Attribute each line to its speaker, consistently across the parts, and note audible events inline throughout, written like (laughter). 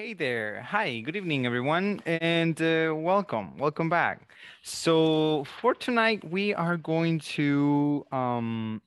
Speaker 1: Hey there. Hi, good evening, everyone, and uh, welcome. Welcome back. So for tonight, we are going to um,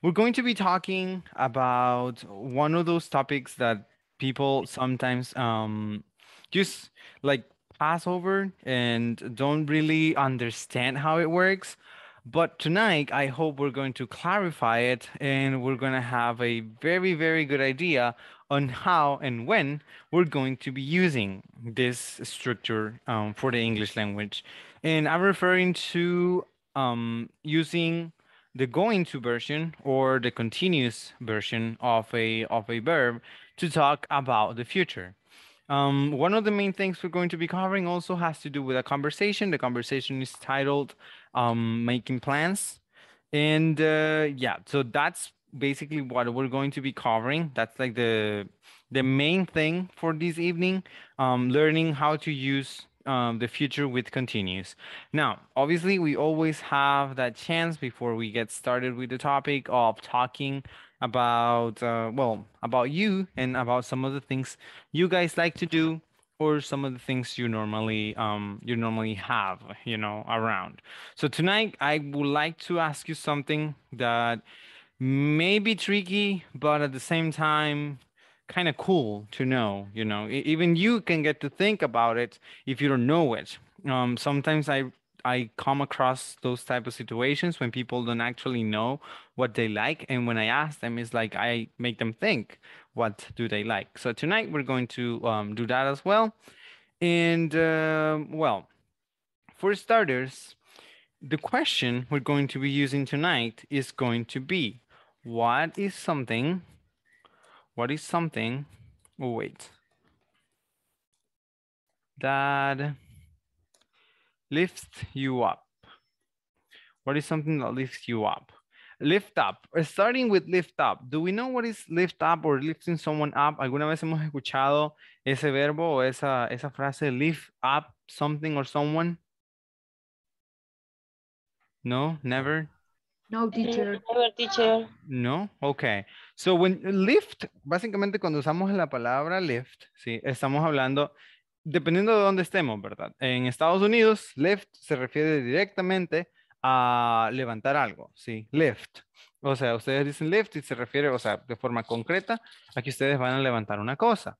Speaker 1: we're going to be talking about one of those topics that people sometimes um, just like pass over and don't really understand how it works. But tonight, I hope we're going to clarify it and we're going to have a very, very good idea on how and when we're going to be using this structure um, for the English language. And I'm referring to um, using the going to version or the continuous version of a, of a verb to talk about the future. Um, one of the main things we're going to be covering also has to do with a conversation. The conversation is titled um, Making Plans. And uh, yeah, so that's basically what we're going to be covering. That's like the the main thing for this evening, um, learning how to use um, the future with continues. Now, obviously, we always have that chance before we get started with the topic of talking about, uh, well, about you and about some of the things you guys like to do or some of the things you normally um, you normally have you know around so tonight i would like to ask you something that maybe tricky, but at the same time, kind of cool to know. You know, even you can get to think about it if you don't know it. Um, sometimes I I come across those type of situations when people don't actually know what they like, and when I ask them, it's like I make them think what do they like. So tonight we're going to um, do that as well, and uh, well, for starters, the question we're going to be using tonight is going to be what is something? What is something? Oh, wait. That lifts you up. What is something that lifts you up? Lift up, starting with lift up. Do we know what is lift up or lifting someone up? ¿Alguna vez hemos escuchado ese verbo o esa, esa frase lift up something or someone? No, never?
Speaker 2: No, mm, teacher.
Speaker 1: No, ok. So, when lift, básicamente cuando usamos la palabra lift, ¿sí? estamos hablando, dependiendo de dónde estemos, ¿verdad? En Estados Unidos, lift se refiere directamente a levantar algo, ¿sí? Lift. O sea, ustedes dicen lift y se refiere, o sea, de forma concreta a que ustedes van a levantar una cosa.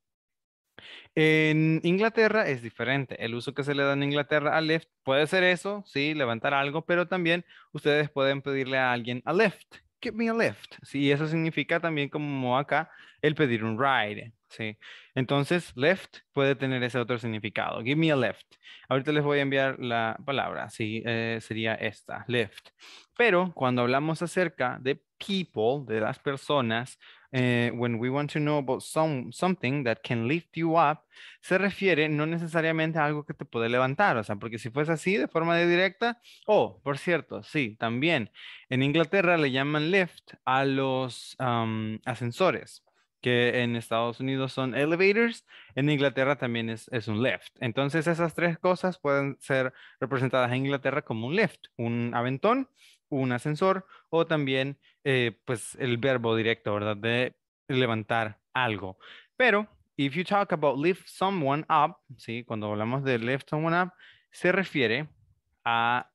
Speaker 1: En Inglaterra es diferente. El uso que se le da en Inglaterra a left puede ser eso, sí, levantar algo, pero también ustedes pueden pedirle a alguien a left, give me a left. Sí, eso significa también como acá el pedir un ride. Sí. Entonces, left puede tener ese otro significado. Give me a left. Ahorita les voy a enviar la palabra. Sí, eh, sería esta, left. Pero cuando hablamos acerca de people, de las personas, eh, when we want to know about some, something that can lift you up, se refiere no necesariamente a algo que te puede levantar, o sea, porque si fuese así de forma directa, oh, por cierto, sí, también en Inglaterra le llaman lift a los ascensores que en Estados Unidos son elevators, en Inglaterra también es, es, un lift. Entonces esas tres cosas pueden ser representadas en Inglaterra como un lift, un aventón, un ascensor o también eh, pues el verbo directo, ¿verdad? De levantar algo. Pero if you talk about lift someone up, ¿sí? Cuando hablamos de lift someone up, se refiere a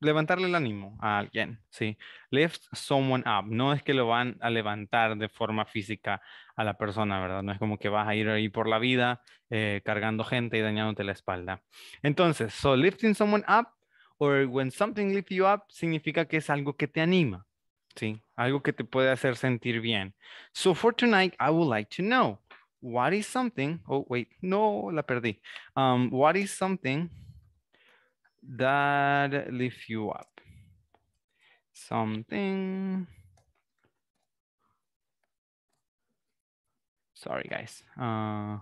Speaker 1: levantarle el ánimo a alguien, ¿sí? Lift someone up. No es que lo van a levantar de forma física a la persona, ¿verdad? No es como que vas a ir ahí por la vida eh, cargando gente y dañándote la espalda. Entonces, so lifting someone up or when something lifts you up significa que es algo que te anima, ¿sí? Algo que te puede hacer sentir bien. So for tonight, I would like to know, what is something, oh wait, no, la perdí. Um, what is something that lifts you up? Something. Sorry, guys. Uh,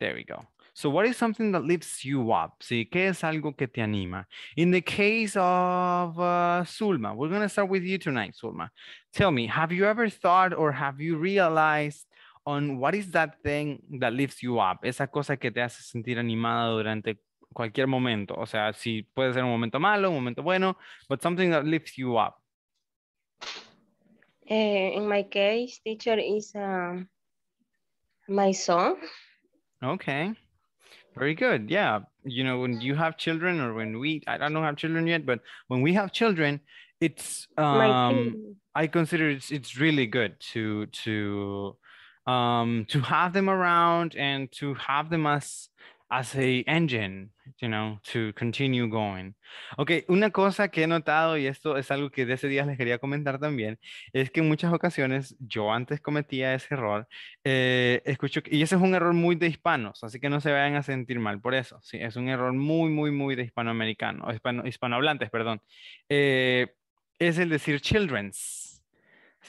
Speaker 1: there we go. So what is something that lifts you up? ¿Sí? ¿Qué es algo que te anima? In the case of uh, we're going to start with you tonight, Sulma. Tell me, have you ever thought or have you realized on what is that thing that lifts you up? Esa cosa que te hace sentir animada durante cualquier momento. O sea, si puede ser un momento malo, un momento bueno, but something that lifts you up.
Speaker 2: Uh, in my case, teacher is uh, my son.
Speaker 1: Okay. Very good. Yeah. You know, when you have children or when we, I don't have children yet, but when we have children, it's, um, I consider it's, it's really good to, to, um, to have them around and to have them as as a engine, you know, to continue going. Ok, una cosa que he notado, y esto es algo que de ese día les quería comentar también, es que en muchas ocasiones yo antes cometía ese error, eh, escucho, y ese es un error muy de hispanos, así que no se vayan a sentir mal por eso, sí, es un error muy, muy, muy de hispanoamericano, hispano, hispanohablantes, perdón, eh, es el decir children's.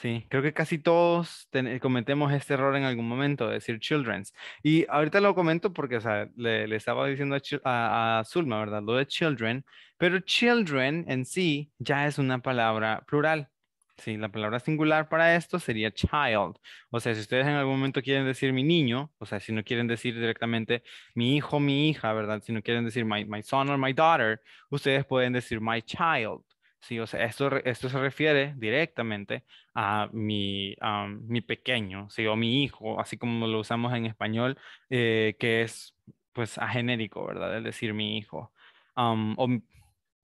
Speaker 1: Sí, creo que casi todos cometemos este error en algún momento, de decir children's. Y ahorita lo comento porque, o sea, le, estaba diciendo a, a, Zulma, ¿verdad? Lo de children, pero children en sí ya es una palabra plural. Sí, la palabra singular para esto sería child. O sea, si ustedes en algún momento quieren decir mi niño, o sea, si no quieren decir directamente mi hijo, mi hija, ¿verdad? Si no quieren decir my, my son or my daughter, ustedes pueden decir my child. Sí, o sea, esto, esto se refiere directamente a mi, pequeño, ¿sí? o mi hijo, así como lo usamos en español, eh, que es pues a genérico, ¿verdad? Es decir, mi hijo. o,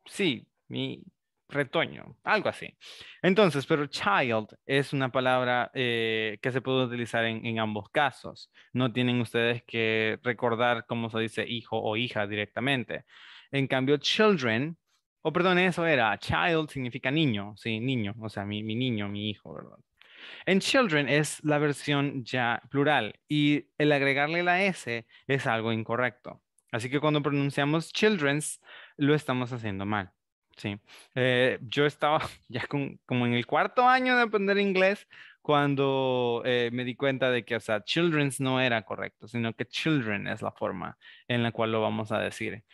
Speaker 1: sí, mi retoño, algo así. Entonces, pero child es una palabra eh, que se puede utilizar en, en, ambos casos. No tienen ustedes que recordar cómo se dice hijo o hija directamente. En cambio, children o perdón, eso era, child significa niño, sí, niño, o sea, mi, niño, mi hijo, perdón. En children es la versión ya plural y el agregarle la S es algo incorrecto. Así que cuando pronunciamos children's, lo estamos haciendo mal. Sí, eh, yo estaba (laughs) ya como en el cuarto año de aprender inglés, cuando eh, me di cuenta de que, o sea, children's no era correcto, sino que children es la forma en la cual lo vamos a decir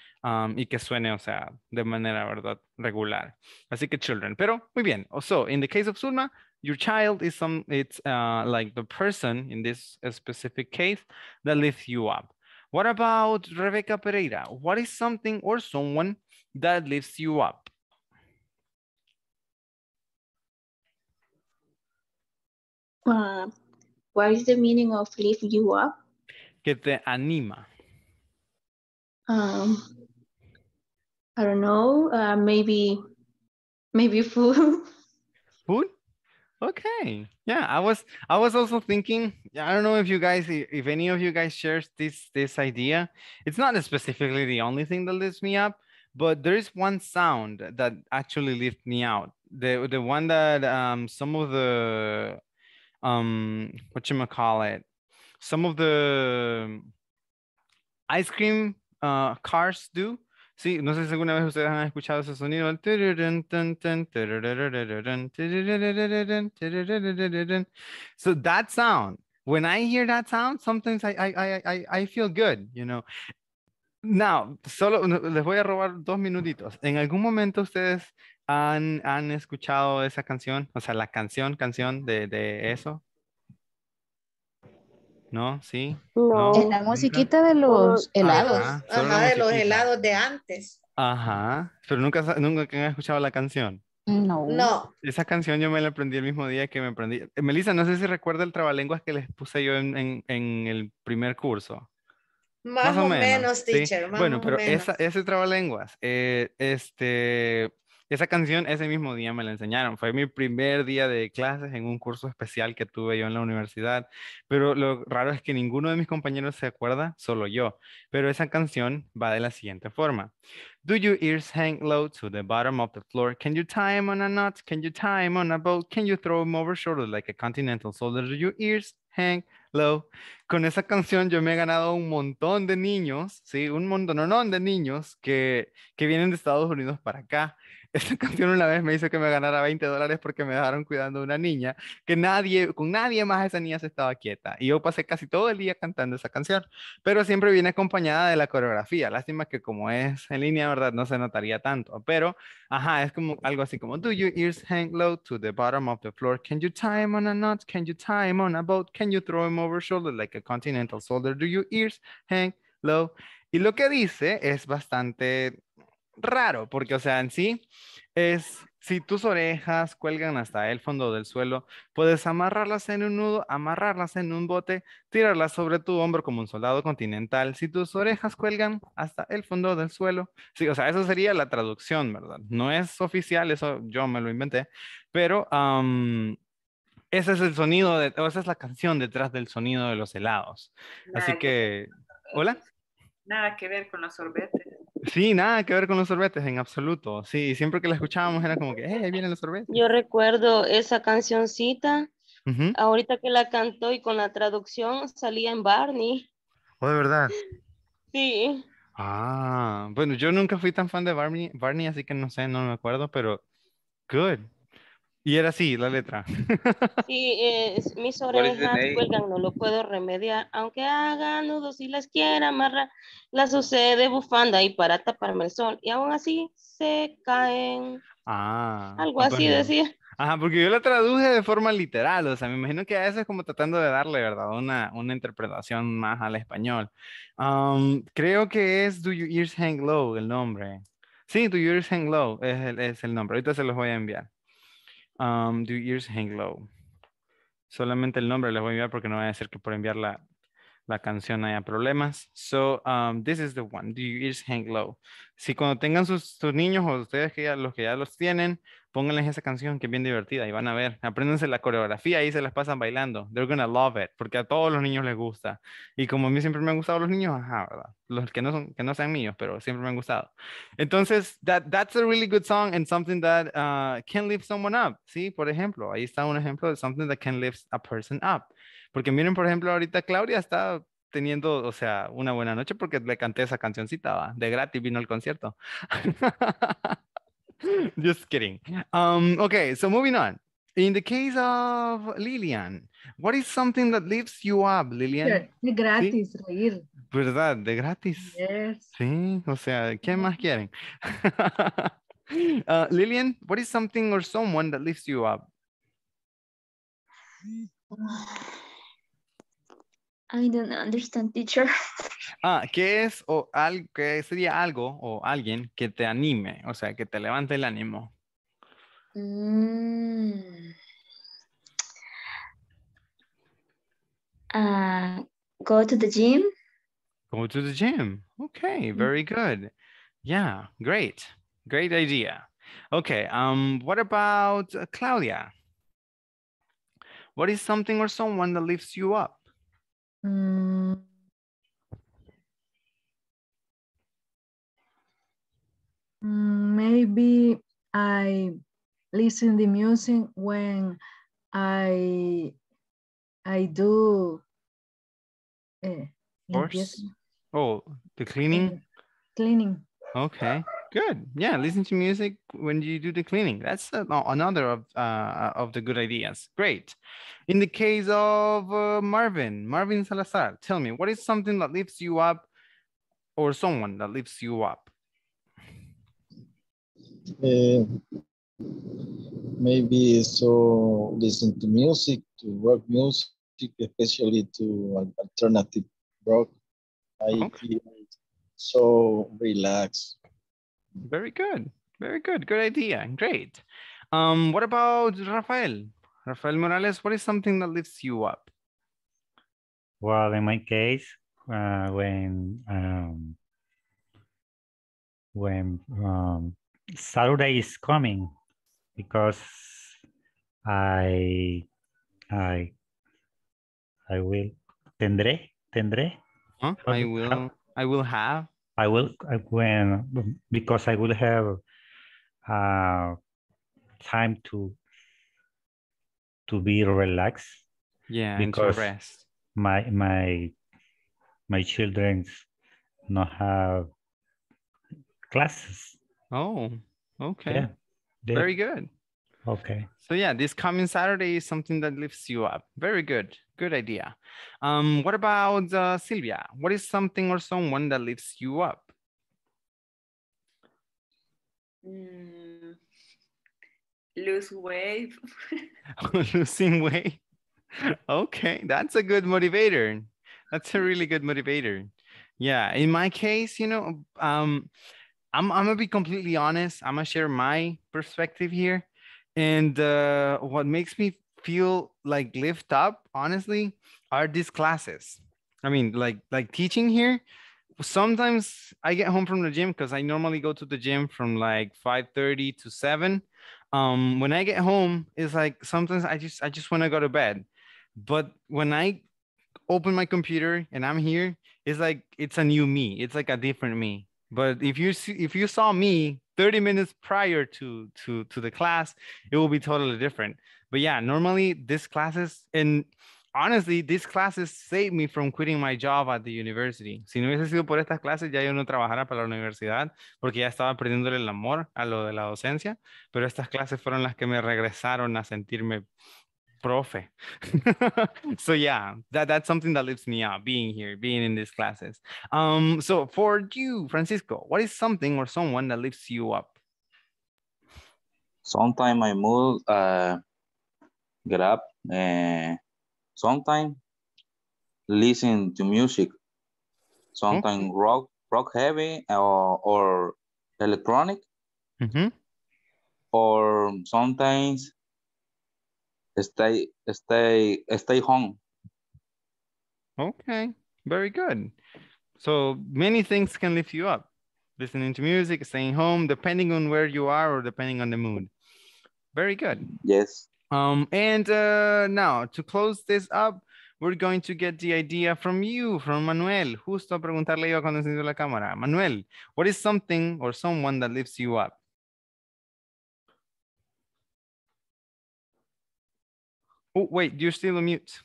Speaker 1: y que suene, o sea, de manera, ¿verdad?, regular. Así que children. Pero, muy bien. Oh, so, in the case of Zulma, your child is some, it's uh, like the person, in this specific case, that lifts you up. What about Rebecca Pereira? What is something or someone that lifts you up?
Speaker 2: Uh, what is the meaning of lift you up?
Speaker 1: Que te anima.
Speaker 2: Um, I don't know. Uh, maybe, maybe food. (laughs)
Speaker 1: Food? Okay. Yeah, I was I was also thinking. I don't know if you guys, if any of you guys shares this this idea. It's not specifically the only thing that lifts me up, but there is one sound that actually lifts me out. The the one that um, some of the um, what you call it, some of the ice cream uh, cars do. Sí, no sé si alguna vez ustedes han escuchado ese sonido. So that sound, when I hear that sound, sometimes I, I, I, I feel good, you know. Now, solo les voy a robar dos minutitos. En algún momento ustedes han, escuchado esa canción? O sea, la canción, canción de, eso. ¿No? ¿Sí?
Speaker 2: No. En la musiquita de los ah, helados. Ajá, de los helados de antes.
Speaker 1: Ajá. Pero nunca, nunca han escuchado la canción.
Speaker 2: No. No.
Speaker 1: Esa canción yo me la aprendí el mismo día que me aprendí. Eh, Melissa, no sé si recuerda el trabalenguas que les puse yo en, el primer curso.
Speaker 3: Más, o menos, teacher. bueno, pero ese
Speaker 1: trabalenguas, eh, este, esa canción ese mismo día me la enseñaron. Fue mi primer día de clases en un curso especial que tuve yo en la universidad. Pero lo raro es que ninguno de mis compañeros se acuerda, solo yo. Pero esa canción va de la siguiente forma. Do your ears hang low to the bottom of the floor? Can you tie them on a knot? Can you tie them on a boat? Can you throw them over shoulder like a continental soldier? Do your ears hang low con esa canción yo me he ganado un montón de niños, sí, un montón de niños que, que vienen de Estados Unidos para acá. (laughs) Esta canción una vez me hizo que me ganara 20 dólares porque me dejaron cuidando a una niña que nadie, con nadie más esa niña se estaba quieta. Y yo pasé casi todo el día cantando esa canción, pero siempre viene acompañada de la coreografía. Lástima que como es en línea, ¿verdad? No se notaría tanto, pero, ajá, es como algo así como, do your ears hang low to the bottom of the floor? Can you tie him on a knot? Can you tie him on a boat? Can you throw him em over shoulder like a Continental Soldier, Do Your Ears Hang Low? Y lo que dice es bastante raro, porque, o sea, en sí es, si tus orejas cuelgan hasta el fondo del suelo, puedes amarrarlas en un nudo, amarrarlas en un bote, tirarlas sobre tu hombro como un soldado continental. Si tus orejas cuelgan hasta el fondo del suelo. Sí, o sea, eso sería la traducción, ¿verdad? No es oficial, eso yo me lo inventé, pero ese es el sonido, de, o esa es la canción detrás del sonido de los helados. Así que, ¿hola?
Speaker 2: Nada que ver con los sorbetes.
Speaker 1: Sí, nada que ver con los sorbetes, en absoluto. Sí, siempre que la escuchábamos era como que, ¡eh, ahí vienen los sorbetes.
Speaker 2: Yo recuerdo esa cancioncita, ahorita que la cantó y con la traducción salía en Barney. oh, de verdad? Sí.
Speaker 1: Ah, bueno, yo nunca fui tan fan de Barney, Barney, así que no sé, no me acuerdo, pero good. Y era así la letra. (laughs)
Speaker 2: Sí, eh, mis orejas cuelgan, no lo puedo remediar. Aunque haga nudos y las quiera amarrar, las sucede bufanda y para taparme el sol. Y aún así se caen.
Speaker 1: Ah. Algo ah, así pues decía. Ajá, porque yo la traduje de forma literal, o sea, me imagino que a veces como tratando de darle, ¿verdad? Una, una interpretación más al español. Um, creo que es Do Your Ears Hang Low el nombre. Sí, Do Your Ears Hang Low es el, es el nombre. Ahorita se los voy a enviar. Um, do ears hang low? Solamente el nombre les voy a enviar porque no voy a ser que por enviar la, la canción haya problemas. So, um, this is the one. Do your ears hang low? Si cuando tengan sus, sus niños o ustedes que los que ya los tienen, pónganles esa canción que es bien divertida y van a ver, apréndanse la coreografía y se las pasan bailando. They're gonna love it, porque a todos los niños les gusta. Y como a mí siempre me han gustado los niños, ajá, Los que no, son, que no sean míos, pero siempre me han gustado. Entonces, that's a really good song and something that uh, can lift someone up. Sí, por ejemplo, ahí está un ejemplo de something that can lift a person up. Porque miren, por ejemplo, ahorita Claudia está teniendo, o sea, una buena noche porque le canté esa cancioncita, de gratis vino al concierto. (laughs) (laughs) Just kidding. Um, okay, so moving on. In the case of Lilian, what is something that lifts you up, Lilian?
Speaker 4: De gratis, ¿Sí? reír.
Speaker 1: ¿Verdad? De gratis. Yes. Sí, o sea, ¿qué más quieren?
Speaker 3: (laughs)
Speaker 1: uh, Lilian, what is something or someone that lifts you up?
Speaker 3: (sighs) Ah. I don't understand, teacher. (laughs)
Speaker 1: Ah, ¿qué es o al, qué sería algo o alguien que te anime? O sea, que te levante el ánimo.
Speaker 3: Mm. Uh, go to the gym.
Speaker 1: Go to the gym. Okay, mm. very good. Yeah, great. Great idea. Okay, um, what about uh, Claudia? What is something or someone that lifts you up?
Speaker 2: Mm. Mm, maybe I listen the music when I I do eh,
Speaker 1: Oh, the eh, cleaning? Cleaning. Okay. Good. Yeah, listen to music when you do the cleaning. That's another of uh, uh, of the good ideas. Great. In the case of uh, Marvin, Marvin Salazar, tell me what is something that lifts you up, or someone that lifts you up.
Speaker 2: Uh, maybe so listen to music, to rock music, especially to alternative rock. I okay. feel so relaxed
Speaker 1: very good. Very good. Good idea. Great. Um, what about Rafael? Rafael Morales, what is something that lifts you up?
Speaker 4: Well, in my case, uh, when um, when um, Saturday is coming, because I I I will tendré tendré.
Speaker 1: Huh? I will I will have
Speaker 4: I will when because I will have uh, time to to be relaxed. Yeah, because my my my children not have classes.
Speaker 1: Oh, okay. Yeah, they, Very good. Okay. So yeah, this coming Saturday is something that lifts you up. Very good. Good idea. Um, what about uh, Sylvia? What is something or someone that lifts you up?
Speaker 4: Mm, lose weight.
Speaker 1: (laughs) (laughs) Losing weight. Okay, that's a good motivator. That's a really good motivator. Yeah, in my case, you know, um, I'm, I'm gonna be completely honest. I'm gonna share my perspective here. And uh, what makes me feel like lift up honestly are these classes i mean like like teaching here sometimes i get home from the gym because i normally go to the gym from like 5 30 to 7 um when i get home it's like sometimes i just i just want to go to bed but when i open my computer and i'm here it's like it's a new me it's like a different me but if you see, if you saw me 30 minutes prior to to to the class it will be totally different but yeah normally these classes and honestly these classes saved me from quitting my job at the university si no hubiese sido por estas clases ya yo no trabajara para la universidad porque ya estaba perdiendo el amor a lo de la docencia pero estas clases fueron las que me regresaron a sentirme profe. (laughs) so yeah, that, that's something that lifts me up, being here, being in these classes. Um, so for you, Francisco, what is something or someone that lifts you up?
Speaker 2: Sometimes I will uh, grab, uh, sometimes listen to music, sometimes okay. rock, rock heavy or, uh, or electronic, mm -hmm. or sometimes Stay, stay, stay home.
Speaker 1: Okay, very good. So many things can lift you up. Listening to music, staying home, depending on where you are or depending on the mood. Very good. Yes. Um, and uh, now to close this up, we're going to get the idea from you, from Manuel. Justo preguntarle yo cuando encendió la cámara. Manuel, what is something or someone that lifts you up? Oh, wait, you're still on mute.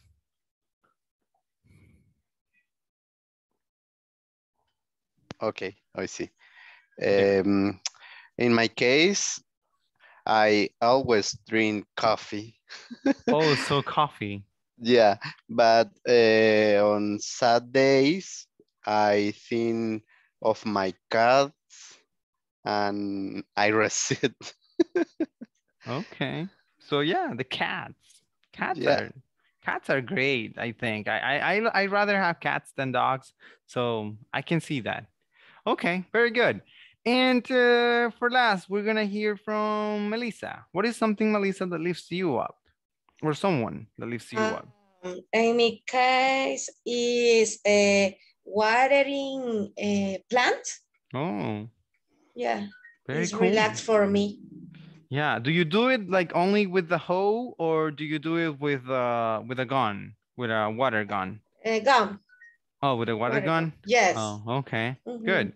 Speaker 3: Okay, I see. Um, in my case, I always drink coffee.
Speaker 1: (laughs) oh, so coffee.
Speaker 3: Yeah, but uh, on sad days, I think of my cats and I (laughs) rest it.
Speaker 1: okay, so yeah, the cats. Cats yeah. are cats are great. I think I I I I'd rather have cats than dogs, so I can see that. Okay, very good. And uh, for last, we're gonna hear from Melissa. What is something, Melissa, that lifts you up, or someone that lifts you um, up? In my case, is a uh, watering
Speaker 3: a uh, plant. Oh. Yeah.
Speaker 1: Very it's cool. relaxed for me. Yeah. Do you do it like only with the hoe, or do you do it with uh with a gun, with a water gun? A gun. Oh, with a water, water gun? Yes. Oh, okay. Mm -hmm. Good.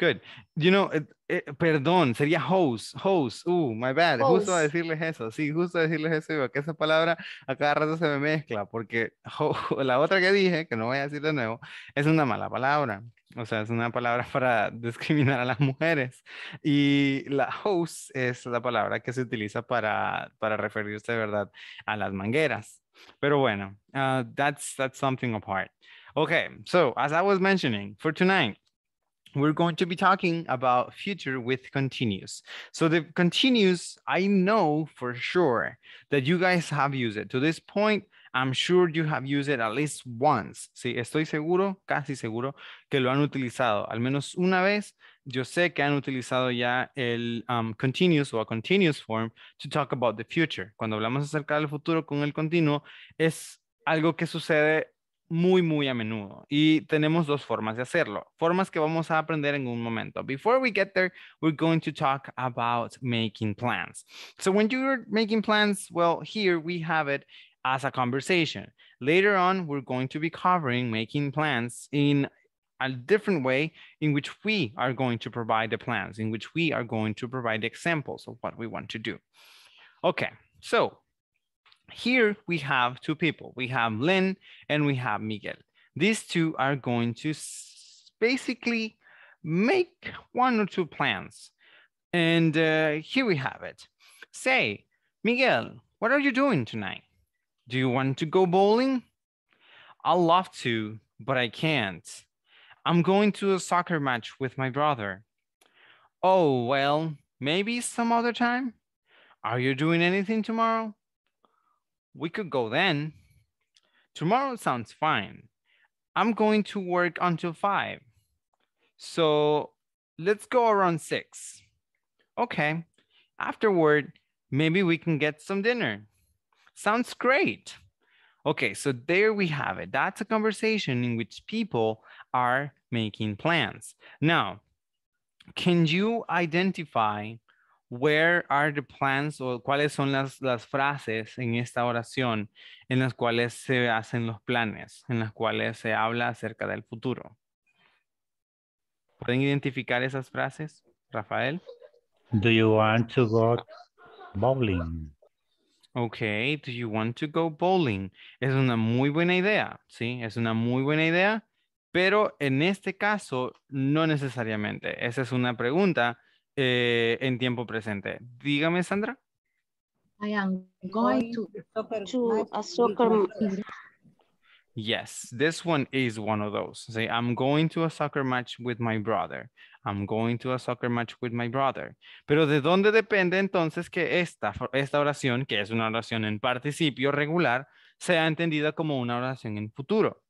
Speaker 1: Good. You know, it, it, perdón, sería hose, hose. Uh, my bad. Hose. Justo a decirles eso. Sí, justo a decirles eso. Que esa palabra a cada rato se me mezcla porque ho, (laughs) la otra que dije, que no voy a decir de nuevo, es una mala palabra. O sea, es una palabra (laughs) para discriminar a las mujeres. Y la hose es la palabra que se utiliza para, para referirse de verdad a las mangueras. Pero bueno, uh, that's, that's something apart. Okay, so as I was mentioning, for tonight, we're going to be talking about future with continues. So the continues, I know for sure that you guys have used it. To this point, I'm sure you have used it at least once. Sí, estoy seguro, casi seguro, que lo han utilizado al menos una vez. Yo sé que han utilizado ya el um, continuous o a continuous form to talk about the future. Cuando hablamos acerca del futuro con el continuo, es algo que sucede muy, muy a menudo. Y tenemos dos formas de hacerlo, formas que vamos a aprender en un momento. Before we get there, we're going to talk about making plans. So when you're making plans, well, here we have it as a conversation. Later on, we're going to be covering making plans in a different way in which we are going to provide the plans, in which we are going to provide examples of what we want to do. Okay, so here we have two people. We have Lynn and we have Miguel. These two are going to basically make one or two plans. And uh, here we have it. Say, Miguel, what are you doing tonight? Do you want to go bowling? i would love to, but I can't. I'm going to a soccer match with my brother. Oh, well, maybe some other time. Are you doing anything tomorrow? We could go then. Tomorrow sounds fine. I'm going to work until five. So let's go around six. Okay. Afterward, maybe we can get some dinner. Sounds great. Okay, so there we have it. That's a conversation in which people are making plans. Now, can you identify where are the plans o cuáles son las, las frases en esta oración en las cuales se hacen los planes, en las cuales se habla acerca del futuro? ¿Pueden identificar esas frases, Rafael?
Speaker 4: Do you want to go bowling?
Speaker 1: Okay, do you want to go bowling? Es una muy buena idea, ¿sí? Es una muy buena idea, pero en este caso no necesariamente. Esa es una pregunta eh, en tiempo presente. Dígame, Sandra.
Speaker 2: I am going to, to a soccer
Speaker 1: Yes, this one is one of those. Say, I'm going to a soccer match with my brother. I'm going to a soccer match with my brother. Pero ¿de dónde depende entonces que esta, esta oración, que es una oración en participio regular, sea entendida como una oración en futuro?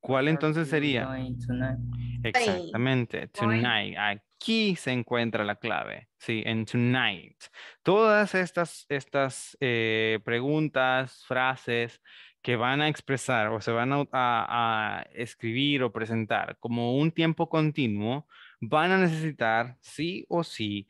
Speaker 1: ¿Cuál entonces sería? Exactamente, tonight. Aquí se encuentra la clave, sí, en tonight. Todas estas, estas eh, preguntas, frases, que van a expresar o se van a, escribir o presentar como un tiempo continuo, van a necesitar sí o sí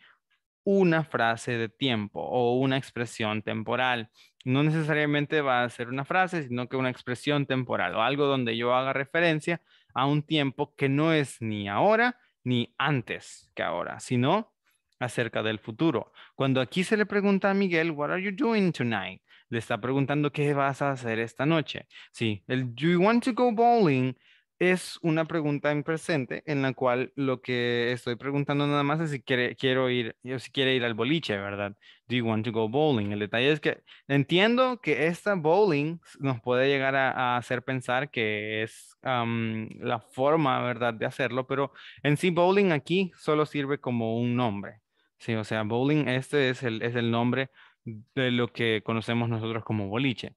Speaker 1: una frase de tiempo o una expresión temporal. No necesariamente va a ser una frase, sino que una expresión temporal o algo donde yo haga referencia a un tiempo que no es ni ahora ni antes que ahora, sino acerca del futuro. Cuando aquí se le pregunta a Miguel, what are you doing tonight? le está preguntando qué vas a hacer esta noche. Sí, el do you want to go bowling es una pregunta en presente en la cual lo que estoy preguntando nada más es si quiere, quiero ir, si quiere ir al boliche, ¿verdad? Do you want to go bowling? El detalle es que entiendo que esta bowling nos puede llegar a, hacer pensar que es la forma, ¿verdad?, de hacerlo, pero en sí bowling aquí solo sirve como un nombre. Sí, o sea, bowling, este es el, es el nombre de lo que conocemos nosotros como boliche.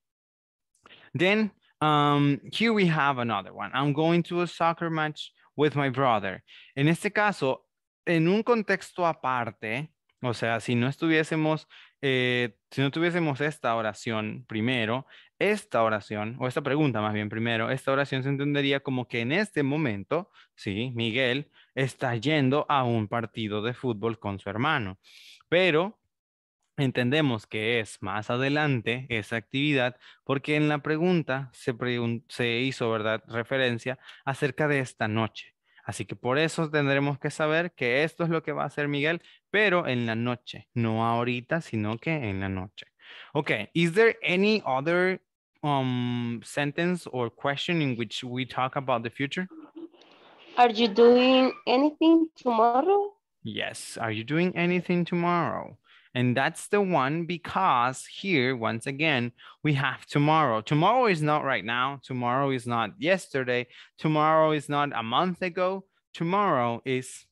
Speaker 1: Then, um, here we have another one. I'm going to a soccer match with my brother. En este caso, en un contexto aparte, o sea, si no estuviésemos, eh, si no tuviésemos esta oración primero, esta oración, o esta pregunta más bien primero, esta oración se entendería como que en este momento, sí, Miguel está yendo a un partido de fútbol con su hermano, pero entendemos que es más adelante esa actividad, porque en la pregunta se, hizo, ¿verdad?, referencia acerca de esta noche. Así que por eso tendremos que saber que esto es lo que va a hacer Miguel, pero en la noche, no ahorita, sino que en la noche. Ok, is there any other um, sentence or question in which we talk about the future?
Speaker 2: Are you doing anything tomorrow?
Speaker 1: Yes, are you doing anything tomorrow? And that's the one because here, once again, we have tomorrow. Tomorrow is not right now. Tomorrow is not yesterday. Tomorrow is not a month ago. Tomorrow is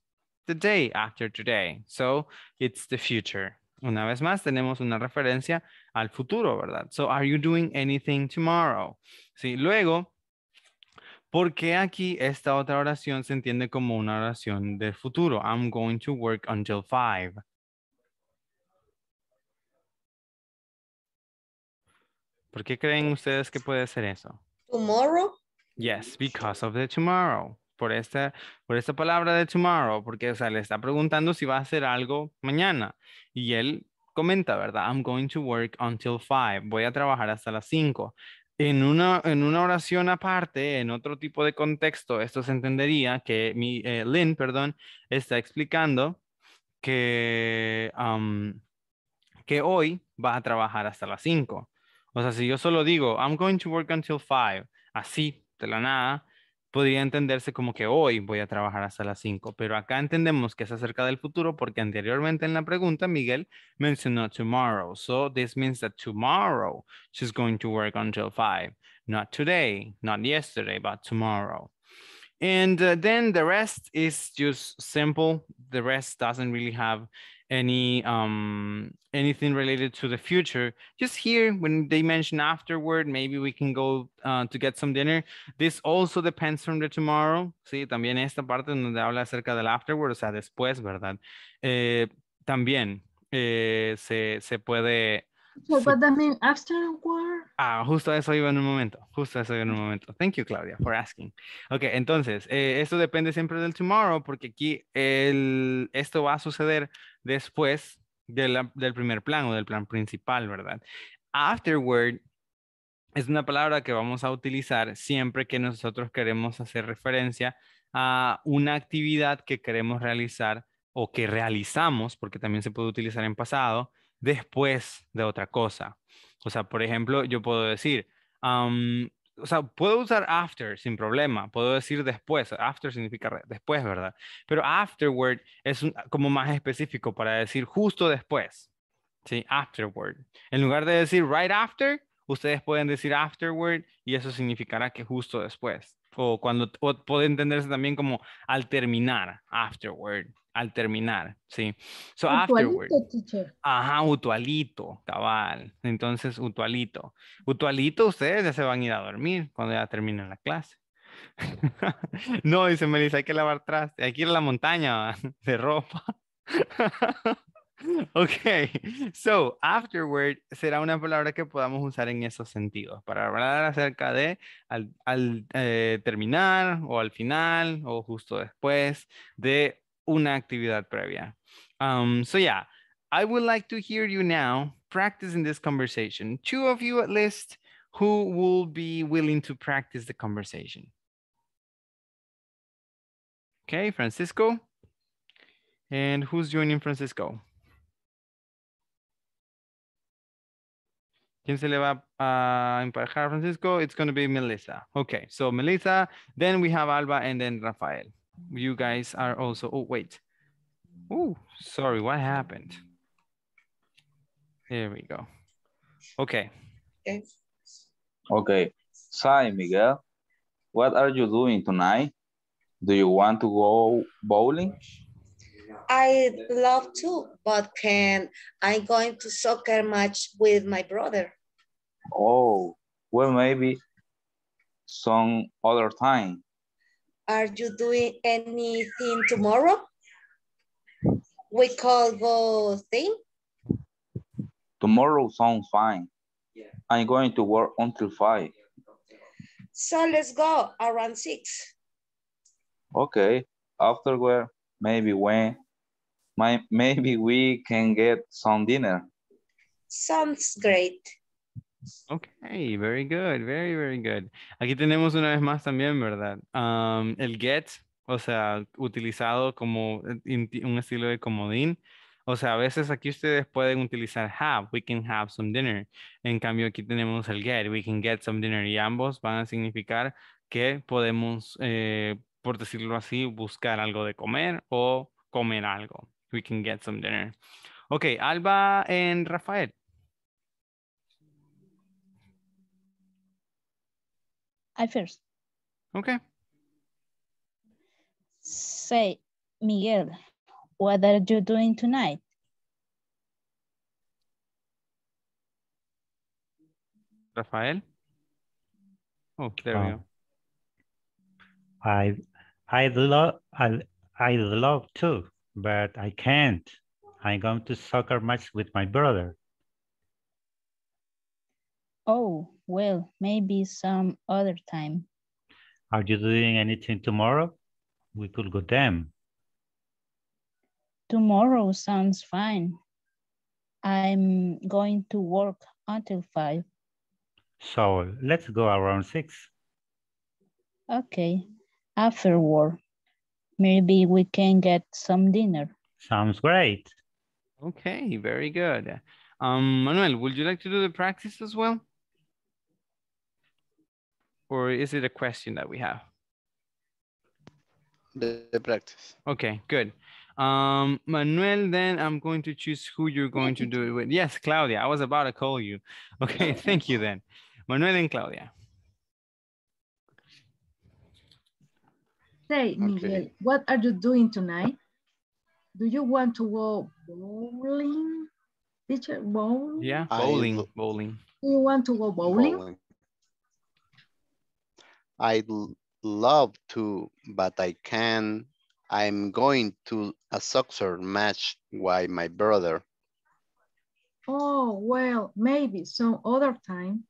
Speaker 1: the day after today. So it's the future. Una vez más, tenemos una referencia al futuro, ¿verdad? So, are you doing anything tomorrow? Sí, luego, ¿por qué aquí esta otra oración se entiende como una oración del futuro? I'm going to work until five. ¿Por qué creen ustedes que puede ser eso?
Speaker 3: Tomorrow.
Speaker 1: Yes, because of the tomorrow. Por esta, por esta palabra de tomorrow, porque o sea, le está preguntando si va a hacer algo mañana. Y él comenta, ¿verdad? I'm going to work until five. Voy a trabajar hasta las cinco. En una, en una oración aparte, en otro tipo de contexto, esto se entendería que mi, eh, Lynn, perdón, está explicando que, um, que hoy va a trabajar hasta las 5 o sea, si yo solo digo, I'm going to work until 5, así, de la nada, podría entenderse como que hoy voy a trabajar hasta las cinco. pero acá entendemos que es acerca del futuro porque anteriormente en la pregunta Miguel mencionó tomorrow. So this means that tomorrow she's going to work until 5. Not today, not yesterday, but tomorrow. And uh, then the rest is just simple. The rest doesn't really have any um, anything related to the future, just here when they mention afterward, maybe we can go uh, to get some dinner. This also depends from the tomorrow. Sí, también esta parte donde habla acerca del afterward, o sea, después, ¿verdad? Eh, también eh, se, se puede...
Speaker 2: So, but that mean afterward.
Speaker 1: Ah, justo eso iba en un momento. Justo a eso iba en un momento. Thank you, Claudia, for asking. Ok, entonces, eh, esto depende siempre del tomorrow, porque aquí el, esto va a suceder después del primer plan o del plan principal, ¿verdad? Afterward es una palabra que vamos a utilizar siempre que nosotros queremos hacer referencia a una actividad que queremos realizar o que realizamos, porque también se puede utilizar en pasado, después de otra cosa. O sea, por ejemplo, yo puedo decir, o sea, puedo usar after sin problema, puedo decir después, after significa después, ¿verdad? Pero afterward es como más específico para decir justo después, ¿sí? Afterward. En lugar de decir right after, ustedes pueden decir afterward y eso significará que justo después. O cuando o puede entenderse también como al terminar, afterward al terminar, sí. So utualito,
Speaker 4: afterward.
Speaker 1: Ajá, utualito, cabal. Entonces, utualito. Utualito, ustedes ya se van a ir a dormir cuando ya terminen la clase. (laughs) no, dice Melissa, hay que lavar traste, hay que ir a la montaña (laughs) de ropa. (laughs) ok, so, afterward será una palabra que podamos usar en esos sentidos, para hablar acerca de al, eh, terminar o al final o justo después de una actividad previa. Um, so yeah, I would like to hear you now practice in this conversation. Two of you at least who will be willing to practice the conversation. Okay, Francisco. And who's joining Francisco? ¿Quién se le va a emparejar Francisco? It's going to be Melissa. Okay, so Melissa, then we have Alba and then Rafael you guys are also, oh, wait. Oh, sorry, what happened? Here we go. Okay.
Speaker 2: Okay. Okay. Miguel, what are you doing tonight? Do you want to go bowling? I love to, but can I going to soccer match with my brother? Oh, well, maybe some other time.
Speaker 3: Are you doing anything tomorrow? We call the thing.
Speaker 2: Tomorrow sounds fine. Yeah. I'm going to work until five. So let's go around six. Okay, afterward, maybe when, my, (laughs) maybe we can get some dinner.
Speaker 4: Sounds great.
Speaker 1: Ok, very good, very, very good. Aquí tenemos una vez más también, ¿verdad? el get, o sea, utilizado como eh, un estilo de comodín. O sea, a veces aquí ustedes pueden utilizar have, we can have some dinner. En cambio, aquí tenemos el get, we can get some dinner. Y ambos van a significar que podemos, eh, por decirlo así, buscar algo de comer o comer algo. We can get some dinner. Ok, Alba en Rafael. I first. Okay.
Speaker 2: Say, Miguel, what are you doing tonight? Rafael?
Speaker 1: Oh, there we go.
Speaker 4: I, i love, i I'd love to, but I can't. I'm going to soccer match with my brother.
Speaker 2: Oh, well, maybe some other time.
Speaker 4: Are you doing anything tomorrow? We could go then.
Speaker 2: Tomorrow sounds fine. I'm going to work until five.
Speaker 4: So let's go around six.
Speaker 2: Okay, afterward. Maybe we can get some dinner.
Speaker 1: Sounds great. Okay, very good. Um, Manuel, would you like to do the practice as well? or is it a question that we have?
Speaker 3: The, the practice.
Speaker 1: Okay, good. Um, Manuel, then I'm going to choose who you're going to do it with. Yes, Claudia, I was about to call you. (laughs) Okay, thank you then. Manuel and Claudia.
Speaker 2: Say, Miguel, okay. what are you doing tonight? Do you want to go bowling? Teacher, bowling?
Speaker 1: Yeah, bowling,
Speaker 3: bowling.
Speaker 2: Do you want to go bowling?
Speaker 3: bowling. I'd love to, but I can. I'm going to a soccer match with my brother.
Speaker 2: Oh, well, maybe some other time.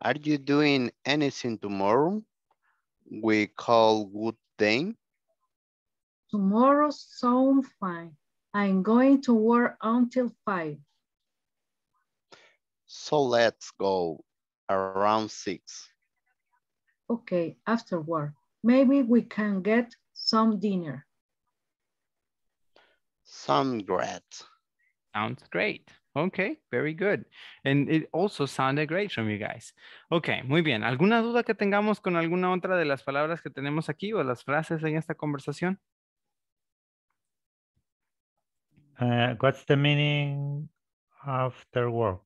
Speaker 3: Are you doing anything tomorrow? We call good thing.
Speaker 2: Tomorrow sounds fine. I'm going to work until five.
Speaker 3: So let's go around six.
Speaker 2: Okay, afterward. Maybe we can get some dinner.
Speaker 3: Some great.
Speaker 1: Sounds great. Okay, very good. And it also sounded great from you guys. Ok, muy bien. ¿Alguna duda que tengamos con alguna otra de las palabras que tenemos aquí o las frases en esta conversación?
Speaker 4: Uh, what's the meaning afterward?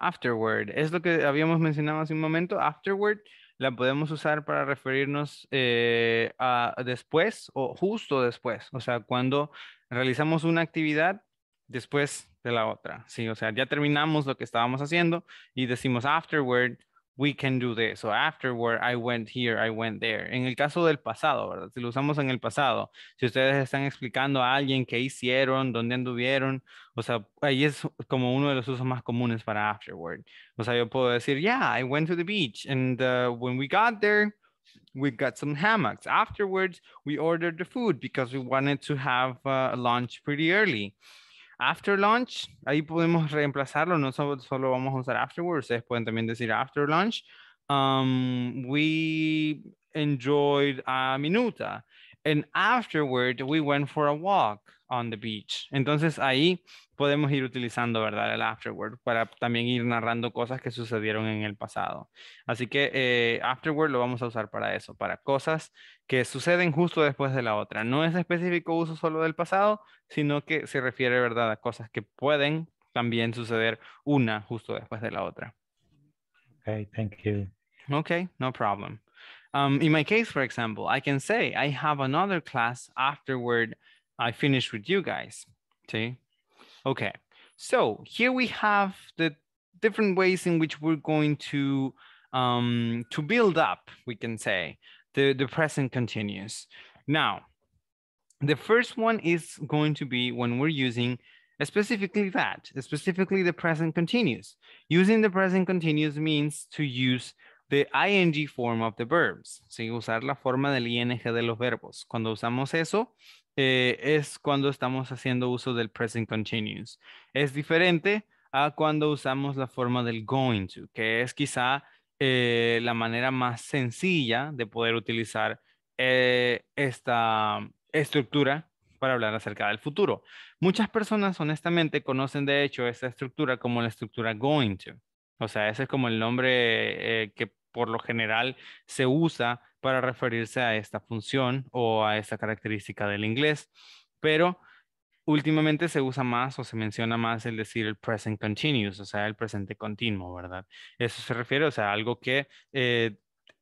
Speaker 1: Afterward. Es lo que habíamos mencionado hace un momento. Afterward la podemos usar para referirnos eh, a después o justo después, o sea, cuando realizamos una actividad después de la otra, ¿sí? O sea, ya terminamos lo que estábamos haciendo y decimos afterward we can do this. So afterward, I went here, I went there. En el caso del pasado, ¿verdad? Si lo usamos en el pasado, si ustedes están explicando a alguien qué hicieron, dónde anduvieron, o sea, ahí es como uno de los usos más comunes para afterward. O sea, yo puedo decir, yeah, I went to the beach and uh, when we got there, we got some hammocks. Afterwards, we ordered the food because we wanted to have uh, lunch pretty early after lunch, ahí podemos (laughs) reemplazarlo, no solo, solo vamos a usar afterwards, ustedes pueden también decir after lunch. Um, we enjoyed a minuta. And afterward, we went for a walk. on the beach. Entonces ahí podemos ir utilizando, ¿verdad? El afterward para también ir narrando cosas que sucedieron en el pasado. Así que eh, afterward lo vamos a usar para eso, para cosas que suceden justo después de la otra. No es específico uso solo del pasado, sino que se refiere, ¿verdad? A cosas que pueden también suceder una justo después de la otra.
Speaker 4: Okay, thank you. Okay,
Speaker 1: no problem. Um, in my case, for example, I can say I have another class afterward I finish with you guys. See? Okay. So here we have the different ways in which we're going to um, to build up, we can say, the, the present continuous. Now, the first one is going to be when we're using specifically that, specifically the present continuous. Using the present continuous means to use the ing form of the verbs, ¿sí? usar la forma del ing de los verbos. Cuando usamos eso, Eh, es cuando estamos haciendo uso del present continuous. Es diferente a cuando usamos la forma del going to, que es quizá eh, la manera más sencilla de poder utilizar eh, esta um, estructura para hablar acerca del futuro. Muchas personas honestamente conocen de hecho esta estructura como la estructura going to. O sea, ese es como el nombre que por lo general se usa para referirse a esta función o a esta característica del inglés, pero últimamente se usa más o se menciona más el decir el present continuous, o sea, el presente continuo, ¿verdad? Eso se refiere, o sea, algo que eh,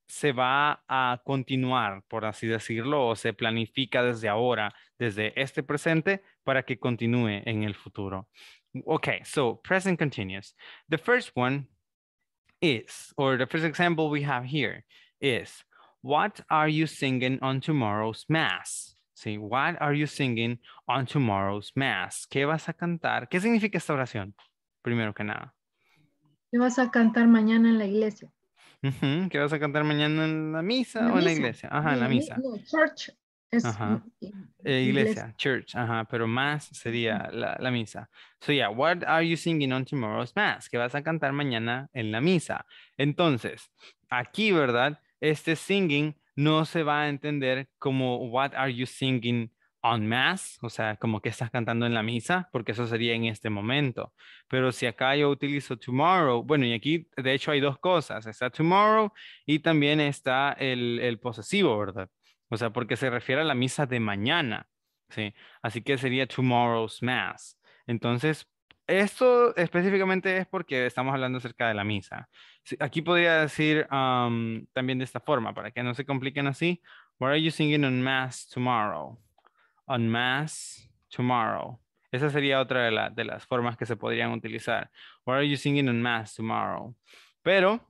Speaker 1: se va a continuar, por así decirlo, o se planifica desde ahora, desde este presente, para que continúe en el futuro. Okay, so present continuous. The first one is, or the first example we have here is, what are you singing on tomorrow's mass? ¿Sí? What are you singing on tomorrow's mass? ¿Qué vas a cantar? ¿Qué significa esta oración? Primero que nada.
Speaker 2: ¿Qué vas a cantar mañana en la iglesia?
Speaker 1: ¿Qué vas a cantar mañana en la misa o en la iglesia? Ajá, en la misa.
Speaker 2: No, church. Es eh, iglesia,
Speaker 1: church, ajá, pero más sería la, la, misa. So yeah, what are you singing on tomorrow's mass? ¿Qué vas a cantar mañana en la misa? Entonces, aquí, ¿verdad? este singing no se va a entender como what are you singing on mass, o sea, como que estás cantando en la misa, porque eso sería en este momento. Pero si acá yo utilizo tomorrow, bueno, y aquí de hecho hay dos cosas, está tomorrow y también está el, posesivo, ¿verdad? O sea, porque se refiere a la misa de mañana, ¿sí? Así que sería tomorrow's mass. Entonces, esto específicamente es porque estamos hablando acerca de la misa. Aquí podría decir también de esta forma, para que no se compliquen así. What are you singing on mass tomorrow? On mass tomorrow. Esa sería otra de, de las formas que se podrían utilizar. What are you singing on mass tomorrow? Pero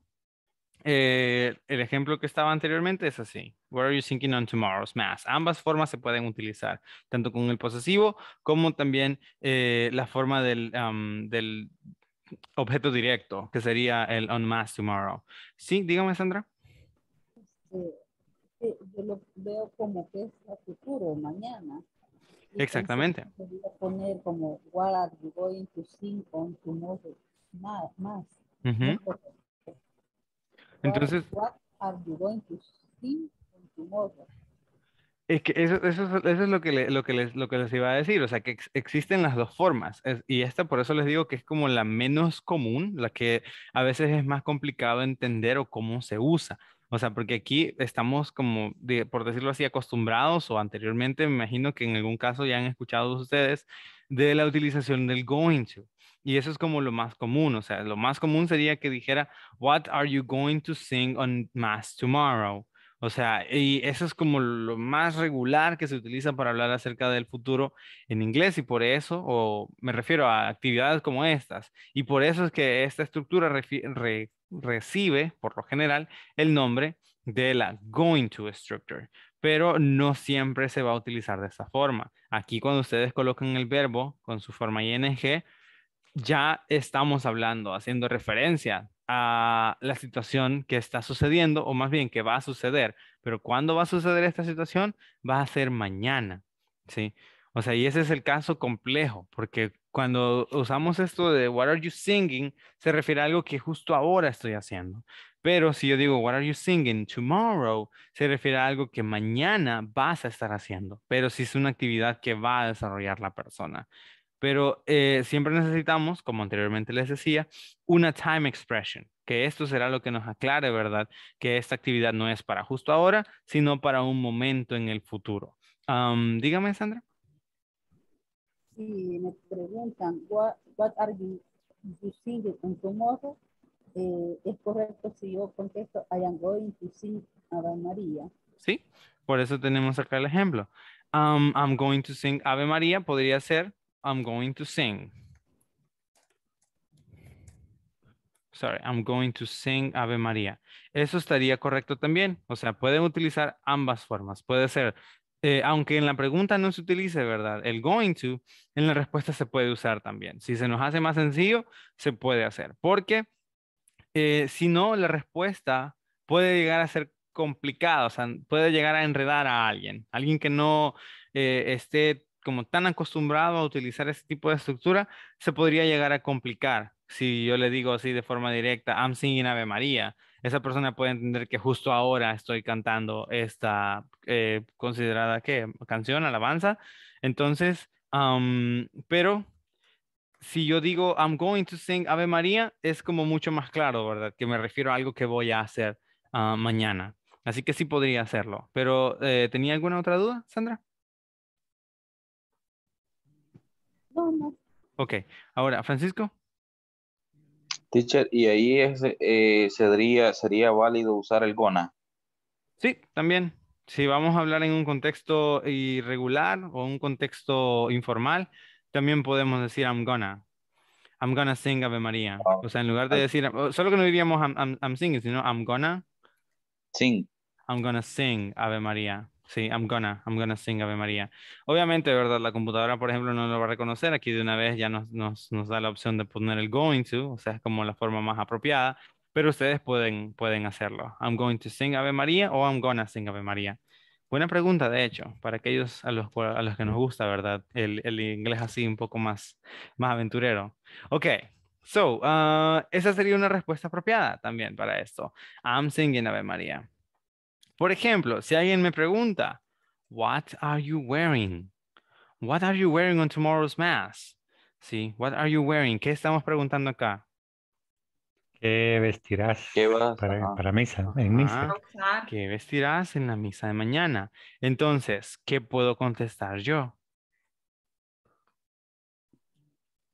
Speaker 1: eh, el ejemplo que estaba anteriormente es así. What are you thinking on tomorrow's mass? Ambas formas se pueden utilizar, tanto con el posesivo como también eh, la forma del, objeto directo, que sería el on mass tomorrow. Sí, dígame, Sandra.
Speaker 2: Este, eh, yo lo veo como que es futuro, mañana.
Speaker 1: Exactamente.
Speaker 2: poner como what are you going to think on tomorrow's mass. Entonces.
Speaker 1: Es que eso, eso, eso es lo que, lo, que les, lo que les iba a decir, o sea, que existen las dos formas, y esta por eso les digo que es como la menos común, la que a veces es más complicado entender o cómo se usa, o sea, porque aquí estamos como, por decirlo así, acostumbrados o anteriormente, me imagino que en algún caso ya han escuchado ustedes de la utilización del going to. Y eso es como lo más común, o sea, lo más común sería que dijera, What are you going to sing on mass tomorrow? O sea, y eso es como lo más regular que se utiliza para hablar acerca del futuro en inglés y por eso, o me refiero a actividades como estas, y por eso es que esta estructura recibe, por lo general, el nombre de la going to structure, pero no siempre se va a utilizar de esa forma. Aquí cuando ustedes colocan el verbo con su forma ing, ya estamos hablando, haciendo referencia a la situación que está sucediendo, o más bien que va a suceder. Pero ¿cuándo va a suceder esta situación? Va a ser mañana, ¿sí? O sea, y ese es el caso complejo, porque cuando usamos esto de what are you singing, se refiere a algo que justo ahora estoy haciendo. Pero si yo digo what are you singing tomorrow, se refiere a algo que mañana vas a estar haciendo, pero si es una actividad que va a desarrollar la persona. Pero eh, siempre necesitamos, como anteriormente les decía, una time expression, que esto será lo que nos aclare, ¿verdad? Que esta actividad no es para justo ahora, sino para un momento en el futuro. dígame, Sandra.
Speaker 2: Sí, me preguntan, what, what are using eh, es correcto si yo contesto, I am going to sing Ave María.
Speaker 1: Sí, por eso tenemos acá el ejemplo. I'm going to sing Ave María podría ser I'm going to sing. Sorry, I'm going to sing Ave María. Eso estaría correcto también. O sea, pueden utilizar ambas formas. Puede ser, eh, aunque en la pregunta no se utilice, ¿verdad? El going to, en la respuesta se puede usar también. Si se nos hace más sencillo, se puede hacer. Porque eh, si no, la respuesta puede llegar a ser complicada. O sea, puede llegar a enredar a alguien. Alguien que no eh, esté como tan acostumbrado a utilizar ese tipo de estructura, se podría llegar a complicar. Si yo le digo así de forma directa, I'm singing Ave María, esa persona puede entender que justo ahora estoy cantando esta eh, considerada que canción, alabanza. Entonces, pero si yo digo I'm going to sing Ave María, es como mucho más claro, ¿verdad? Que me refiero a algo que voy a hacer ah, mañana. Así que sí podría hacerlo. Pero, eh, ¿tenía alguna otra duda, Sandra? Ok, ahora, Francisco.
Speaker 2: Teacher, y ahí eh, sería, válido usar el gona.
Speaker 1: Sí, también. Si vamos a hablar en un contexto irregular o un contexto informal, también podemos decir I'm gonna. I'm gonna sing Ave María. Ah, o sea, en lugar de decir, oh, solo que no diríamos I'm, I'm singing, sino I'm gonna. Sing. I'm gonna sing Ave María. Sí, I'm gonna, I'm gonna sing Ave María. Obviamente, ¿verdad? La computadora, por ejemplo, no lo va a reconocer. Aquí de una vez ya nos, nos, nos da la opción de poner el going to, o sea, es como la forma más apropiada, pero ustedes pueden, pueden hacerlo. I'm going to sing Ave María o I'm gonna sing Ave María. Buena pregunta, de hecho, para aquellos a los, a los que nos gusta, ¿verdad? El, el inglés así un poco más, más aventurero. Ok, so, ah, esa sería una respuesta apropiada también para esto. I'm singing Ave María. Por ejemplo, si alguien me pregunta, what are you wearing? What are you wearing on tomorrow's mass? Sí, what are you wearing? ¿Qué estamos preguntando acá? ¿Qué vestirás Para, para, misa, en ¿Qué vestirás en la misa de mañana? Entonces, ¿qué puedo contestar yo?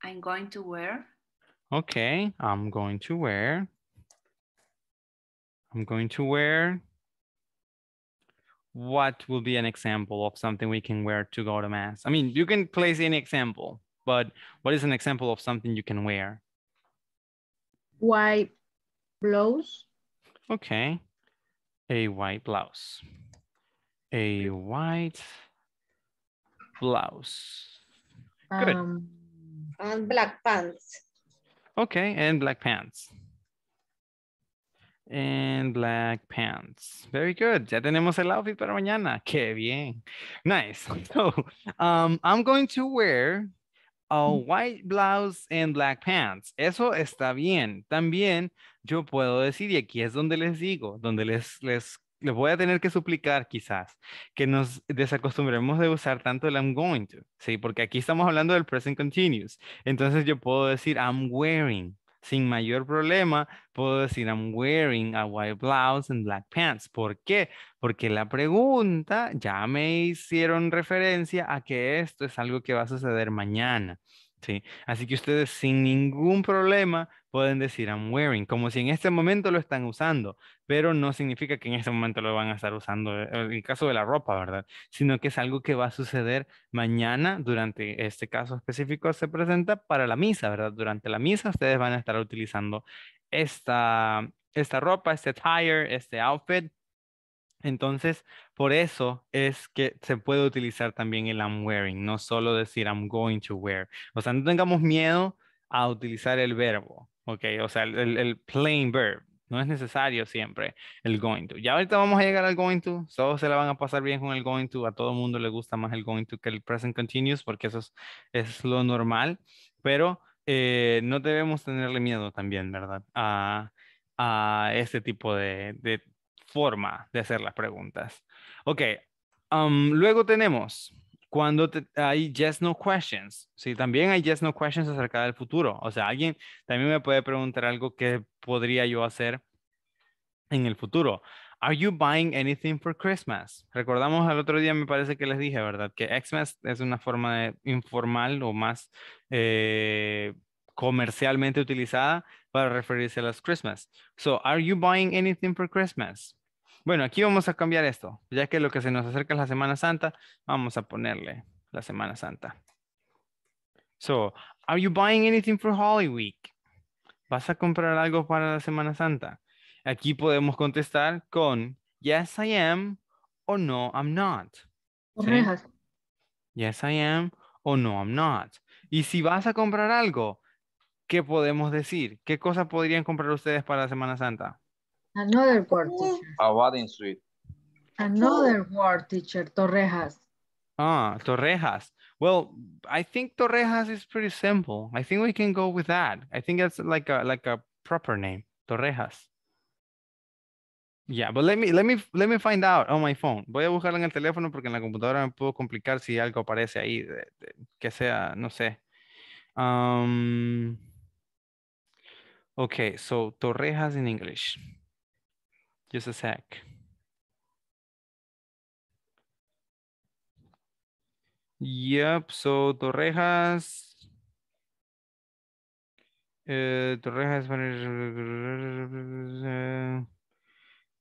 Speaker 2: I'm going to wear.
Speaker 1: Okay, I'm going to wear. I'm going to wear what will be an example of something we can wear to go to mass? I mean, you can place any example, but what is an example of something you can wear?
Speaker 2: White blouse.
Speaker 1: Okay. A white blouse. A white blouse. Good. Um,
Speaker 2: and black pants.
Speaker 1: Okay, and black pants. and black pants. Very good. Ya tenemos el outfit para mañana. Qué bien. Nice. (laughs) So um, I'm going to wear a mm. white blouse and black pants. Eso está bien. También yo puedo decir, y aquí es donde les digo, donde les, les, voy a tener que suplicar quizás, que nos desacostumbremos de usar tanto el I'm going to, ¿sí? Porque aquí estamos hablando del present continuous. Entonces yo puedo decir I'm wearing sin mayor problema puedo decir I'm wearing a white blouse and black pants. ¿Por qué? Porque la pregunta ya me hicieron referencia a que esto es algo que va a suceder mañana así que ustedes sin ningún problema pueden decir I'm wearing, como si en este momento lo están usando, pero no significa que en este momento lo van a estar usando, eh, en el caso de la ropa, ¿verdad? Sino que es algo que va a suceder mañana, durante este caso específico se presenta para la misa, ¿verdad? Durante la misa ustedes van a estar utilizando esta, esta ropa, este attire, este outfit entonces, por eso es que se puede utilizar también el I'm wearing, no solo decir I'm going to wear. O sea, no tengamos miedo a utilizar el verbo, ¿ok? O sea, el, plain verb. No es necesario siempre el going to. Ya ahorita vamos a llegar al going to. Todos se la van a pasar bien con el going to. A todo el mundo le gusta más el going to que el present continuous porque eso es, lo normal. Pero eh, no debemos tenerle miedo también, ¿verdad? A, este tipo de, forma de hacer las preguntas. Ok, um, luego tenemos cuando hay just no questions. ...si también hay just no questions acerca del futuro. O sea, alguien también me puede preguntar algo que podría yo hacer en el futuro. Are you buying anything for Christmas? Recordamos al otro día, me parece que les dije, ¿verdad? Que Xmas es una forma informal o más eh, comercialmente utilizada para referirse a las Christmas. So, are you buying anything for Christmas? Bueno, aquí vamos a cambiar esto, ya que lo que se nos acerca es la Semana Santa, vamos a ponerle la Semana Santa. So, are you buying anything for Holy Week? ¿Vas a comprar algo para la Semana Santa? Aquí podemos contestar con yes I am o no I'm not. ¿Sí? Yes I am o no I'm not. Y si vas a comprar algo, ¿qué podemos decir? ¿Qué cosa podrían comprar ustedes para la Semana Santa?
Speaker 2: Another word, teacher.
Speaker 1: A wedding suite.
Speaker 2: Another word, teacher, Torrejas.
Speaker 1: Ah, Torrejas. Well, I think Torrejas is pretty simple. I think we can go with that. I think it's like a like a proper name, Torrejas. Yeah, but let me let me let me find out on my phone. Voy a buscarlo en el teléfono porque en la computadora me puedo complicar si algo aparece ahí que sea, no sé. Um, okay, so Torrejas in English. Just a sec. Yep, so Torrejas. Uh, Torrejas. Uh,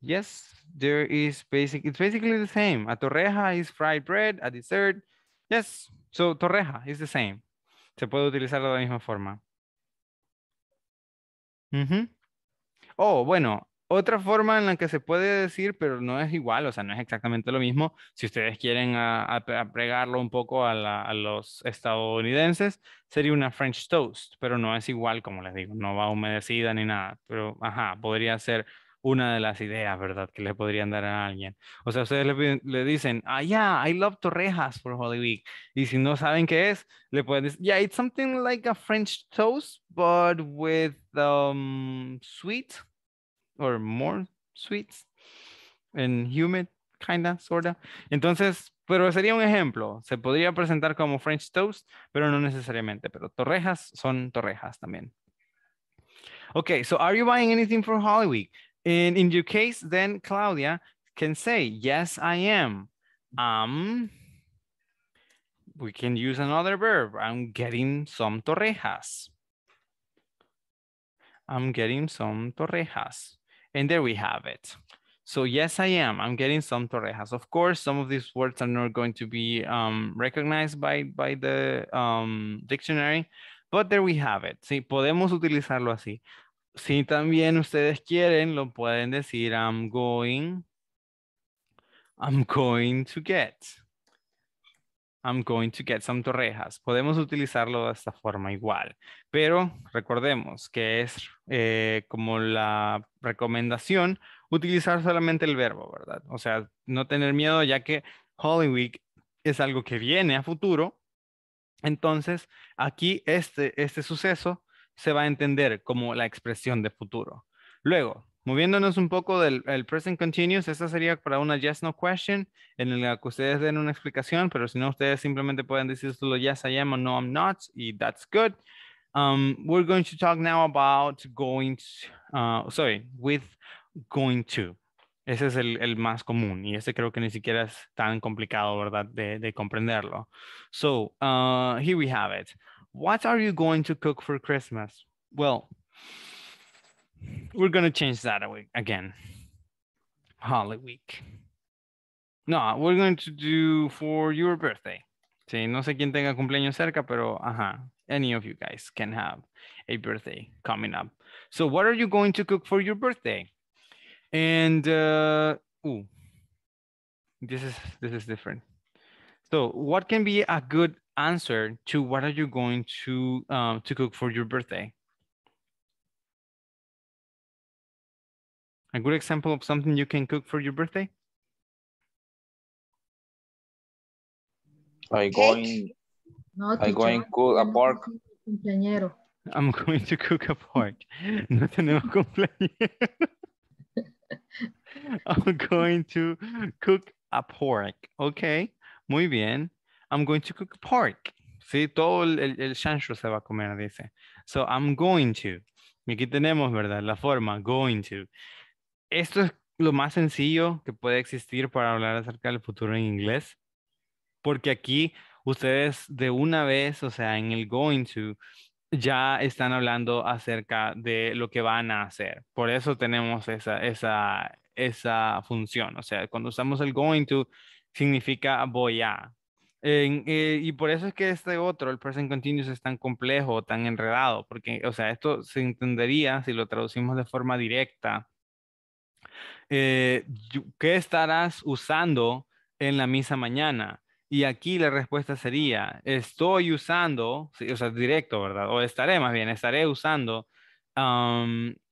Speaker 1: yes, there is basic, it's basically the same. A torreja is fried bread, a dessert. Yes, so torreja is the same. Se puede utilizar de la misma forma. Mm -hmm. Oh, bueno, Otra forma en la que se puede decir, pero no es igual, o sea, no es exactamente lo mismo, si ustedes quieren apregarlo un poco a, los estadounidenses, sería una French toast, pero no es igual, como les digo, no va humedecida ni nada, pero ajá, podría ser una de las ideas, ¿verdad?, que le podrían dar a alguien. O sea, ustedes le, dicen, ah, yeah, I love torrejas for Holy Week. Y si no saben qué es, le pueden decir, yeah, it's something like a French toast, but with um, sweet or more sweets and humid, kinda, sorta. Entonces, pero sería un ejemplo. Se podría presentar como French toast, pero no necesariamente. Pero torrejas son torrejas también. Okay, so are you buying anything for Holy Week? And in your case, then Claudia can say, yes, I am. Um, we can use another verb. I'm getting some torrejas. I'm getting some torrejas. And there we have it. So yes, I am. I'm getting some torrejas. Of course, some of these words are not going to be um, recognized by, by the um, dictionary, but there we have it. Sí, podemos utilizarlo así. Si también ustedes quieren, lo pueden decir, I'm going, I'm going to get. I'm going to get some torrejas. Podemos utilizarlo de esta forma igual, pero recordemos que es eh, como la recomendación utilizar solamente el verbo, ¿verdad? O sea, no tener miedo ya que Hollywood es algo que viene a futuro. Entonces, aquí este, este suceso se va a entender como la expresión de futuro. Luego, Moviéndonos un poco del present continuous, esa sería para una yes no question en la que ustedes den una explicación, pero si no, ustedes simplemente pueden decir solo yes I am o no I'm not y that's good. Um, we're going to talk now about going, to, uh, sorry, with going to. Ese es el, más común y ese creo que ni siquiera es tan complicado, ¿verdad? De, comprenderlo. So, uh, here we have it. What are you going to cook for Christmas? Well, we're gonna change that again. Holiday week. No, we're going to do for your birthday. Sí, no sé quién tenga cumpleaños cerca, pero ajá, any of you guys can have a birthday coming up. So what are you going to cook for your birthday? And uh, ooh, this is this is different. So what can be a good answer to what are you going to um, to cook for your birthday? A good example of something you can cook for your birthday?
Speaker 2: I going, no, I (laughs) going to cook a pork. Cumpleañero.
Speaker 1: I'm going to cook a pork. No tenemos cumpleañero. (laughs) I'm going to cook a pork. Okay, muy bien. I'm going to cook pork. Sí, todo el, el chancho se va a comer, dice. So I'm going to. Y aquí tenemos, ¿verdad? La forma, going to. esto es lo más sencillo que puede existir para hablar acerca del futuro en inglés, porque aquí ustedes de una vez, o sea, en el going to, ya están hablando acerca de lo que van a hacer. Por eso tenemos esa, esa, esa función. O sea, cuando usamos el going to, significa voy a. Eh, y por eso es que este otro, el present continuous, es tan complejo, tan enredado, porque, o sea, esto se entendería si lo traducimos de forma directa eh, ¿qué estarás usando en la misa mañana? Y aquí la respuesta sería, estoy usando, o sea, directo, ¿verdad? O estaré más bien, estaré usando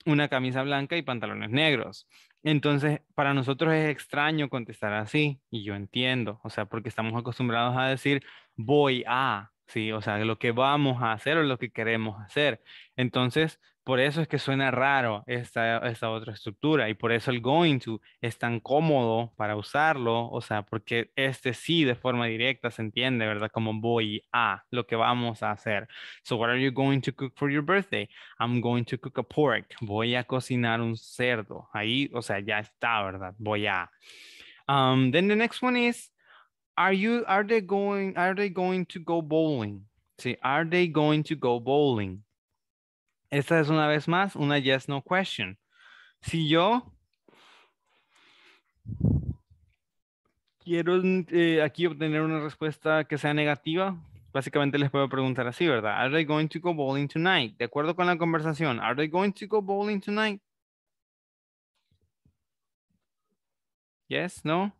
Speaker 1: una camisa blanca y pantalones negros. Entonces, para nosotros es extraño contestar así, y yo entiendo, o sea, porque estamos acostumbrados a decir, voy a, ¿sí? O sea, lo que vamos a hacer o lo que queremos hacer. Entonces, por eso es que suena raro esta, otra estructura y por eso el going to es tan cómodo para usarlo, o sea, porque este sí de forma directa se entiende, ¿verdad? Como voy a lo que vamos a hacer. So, what are you going to cook for your birthday? I'm going to cook a pork. Voy a cocinar un cerdo. Ahí, o sea, ya está, ¿verdad? Voy a. Um, then the next one is, are you, are they going, are they going to go bowling? Sí, are they going to go bowling? Esta es una vez más una yes, no question. Si yo quiero eh, aquí obtener una respuesta que sea negativa, básicamente les puedo preguntar así, ¿verdad? Are they going to go bowling tonight? De acuerdo con la conversación, are they going to go bowling tonight? Yes, no?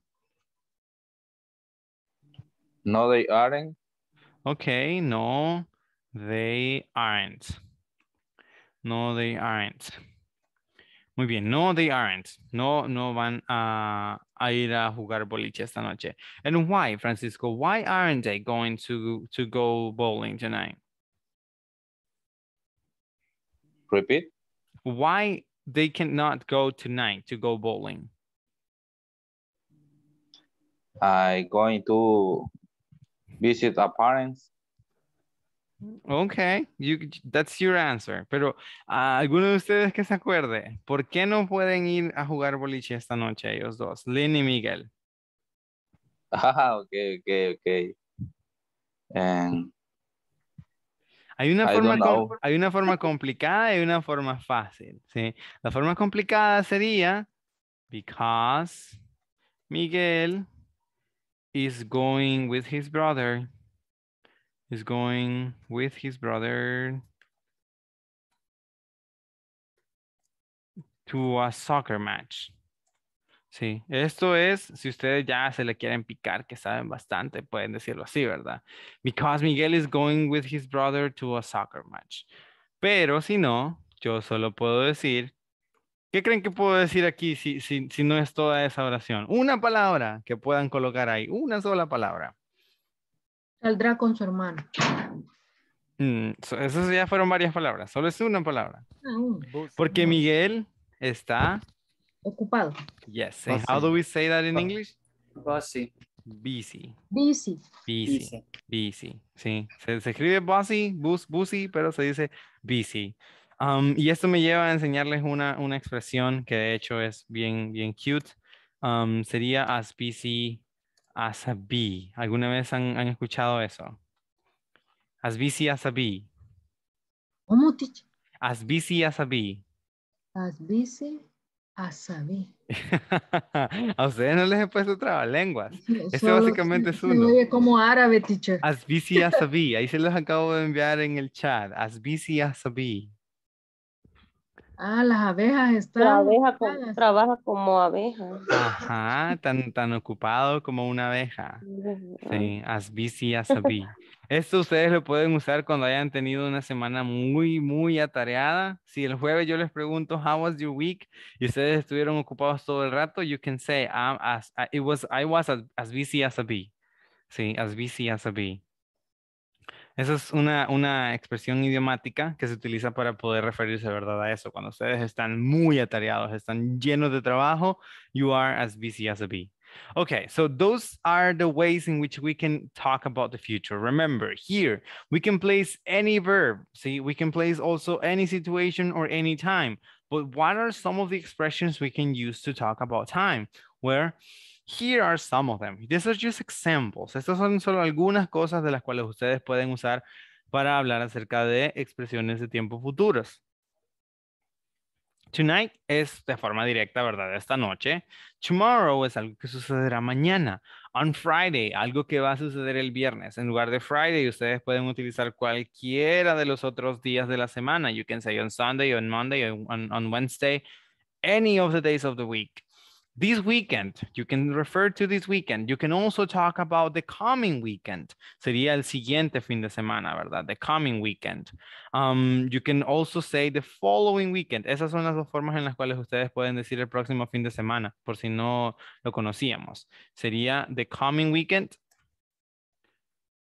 Speaker 2: No, they aren't.
Speaker 1: Okay, no, they aren't. No, they aren't. Muy bien. No, they aren't. No, no van a, a ir a jugar boliche esta noche. And why, Francisco? Why aren't they going to, to go bowling tonight? Repeat. Why they cannot go tonight to go bowling?
Speaker 2: I going to visit a parents.
Speaker 1: Ok, that's your answer. Pero ah, alguno de ustedes que se acuerde, ¿por qué no pueden ir a jugar boliche esta noche ellos dos, Lynn y Miguel? Ah, (laughs) ok, ok, ok. Em, hay, una forma hay una forma complicada y una forma fácil. ¿sí? La forma complicada sería because Miguel is going with his brother is going with his brother to a soccer match. Sí, esto es, si ustedes ya se le quieren picar, que saben bastante, pueden decirlo así, ¿verdad? Because Miguel is going with his brother to a soccer match. Pero si no, yo solo puedo decir, ¿qué creen que puedo decir aquí si, si no es toda esa oración? Una palabra que puedan colocar ahí, una sola palabra.
Speaker 2: Saldrá con su hermano. eso
Speaker 1: mm, esas ya fueron varias palabras, solo es una palabra. Ah, Porque Miguel está ocupado. Yes. how do we say that in English? Busy. Busy. Busy. Busy. Sí. Se, escribe busy, bus, busy, pero se dice busy. Um, y esto me lleva a enseñarles una, una, expresión que de hecho es bien, bien cute. Um, sería as busy Asabi, ¿Alguna vez han, han escuchado eso? Asbisi asabi. ¿Cómo, teacher? As busy as a a ustedes no les he puesto otra Este Esto básicamente es uno.
Speaker 2: Es como árabe, teacher.
Speaker 1: As asabi. Ahí se los acabo de enviar en el chat. Asbisi asabi.
Speaker 2: Ah, las abejas están. La abeja trabaja como abeja.
Speaker 1: Ajá, tan, tan ocupado como una abeja. Sí, as busy as a bee. Esto ustedes lo pueden usar cuando hayan tenido una semana muy, muy atareada. Si el jueves yo les pregunto, how was your week? Y ustedes estuvieron ocupados todo el rato, you can say, I was as busy as a bee. Sí, as busy as a bee. Esa es una, una expresión idiomática que se utiliza para poder referirse, ¿verdad? A eso, cuando ustedes están muy atareados, están llenos de trabajo, you are as busy as a bee. Okay, so those are the ways in which we can talk about the future. Remember, here we can place any verb. See, we can place also any situation or any time. But what are some of the expressions we can use to talk about time? Where here are some of them. These are just examples. Estas son solo algunas cosas de las cuales ustedes pueden usar para hablar acerca de expresiones de tiempo futuras. Tonight es de forma directa, ¿verdad? Esta noche. Tomorrow es algo que sucederá mañana. On Friday, algo que va a suceder el viernes. En lugar de Friday, ustedes pueden utilizar cualquiera de los otros días de la semana. You can say on Sunday, on Monday, on, on Wednesday, any of the days of the week. this weekend, you can refer to this weekend. You can also talk about the coming weekend. Sería el siguiente fin de semana, ¿verdad? The coming weekend. Um, you can also say the following weekend. Esas son las dos formas en las cuales ustedes pueden decir el próximo fin de semana, por si no lo conocíamos. Sería the coming weekend.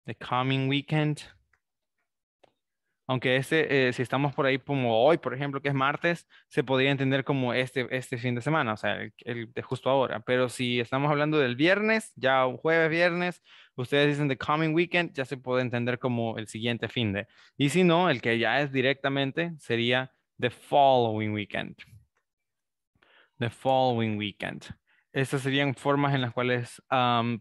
Speaker 1: The coming weekend. aunque este, eh, si estamos por ahí como hoy, por ejemplo, que es martes, se podría entender como este, este fin de semana, o sea, el, de justo ahora. Pero si estamos hablando del viernes, ya jueves, viernes, ustedes dicen the coming weekend, ya se puede entender como el siguiente fin de. Y si no, el que ya es directamente sería the following weekend. The following weekend. Estas serían formas en las cuales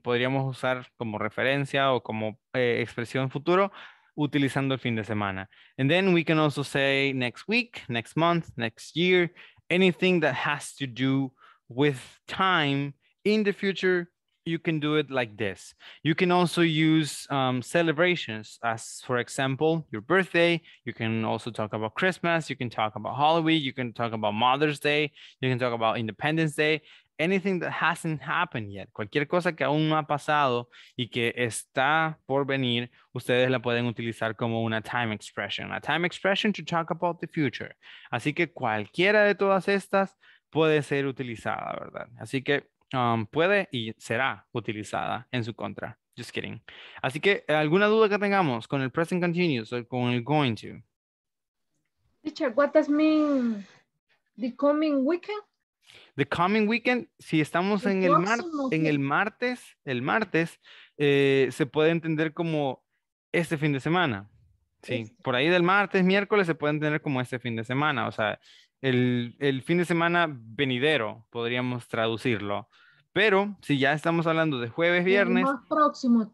Speaker 1: podríamos usar como referencia o como eh, expresión futuro utilizando el fin de semana. And then we can also say next week, next month, next year, anything that has to do with time in the future, you can do it like this. You can also use um, celebrations as, for example, your birthday. You can also talk about Christmas. You can talk about Halloween. You can talk about Mother's Day. You can talk about Independence Day. anything that hasn't happened yet, cualquier cosa que aún no ha pasado y que está por venir, ustedes la pueden utilizar como una time expression, a time expression to talk about the future. Así que cualquiera de todas estas puede ser utilizada, ¿verdad? Así que um, puede y será utilizada en su contra. Just kidding. Así que, ¿alguna duda que tengamos con el present continuous o con el going to?
Speaker 2: Teacher, what does mean the coming weekend?
Speaker 1: The coming weekend, si estamos en el, en el martes, el martes, eh, se puede entender como este fin de semana. Sí, este. por ahí del martes, miércoles se puede entender como este fin de semana, o sea, el fin de semana venidero, podríamos traducirlo. Pero si ya estamos hablando de jueves, viernes. Más
Speaker 2: próximo,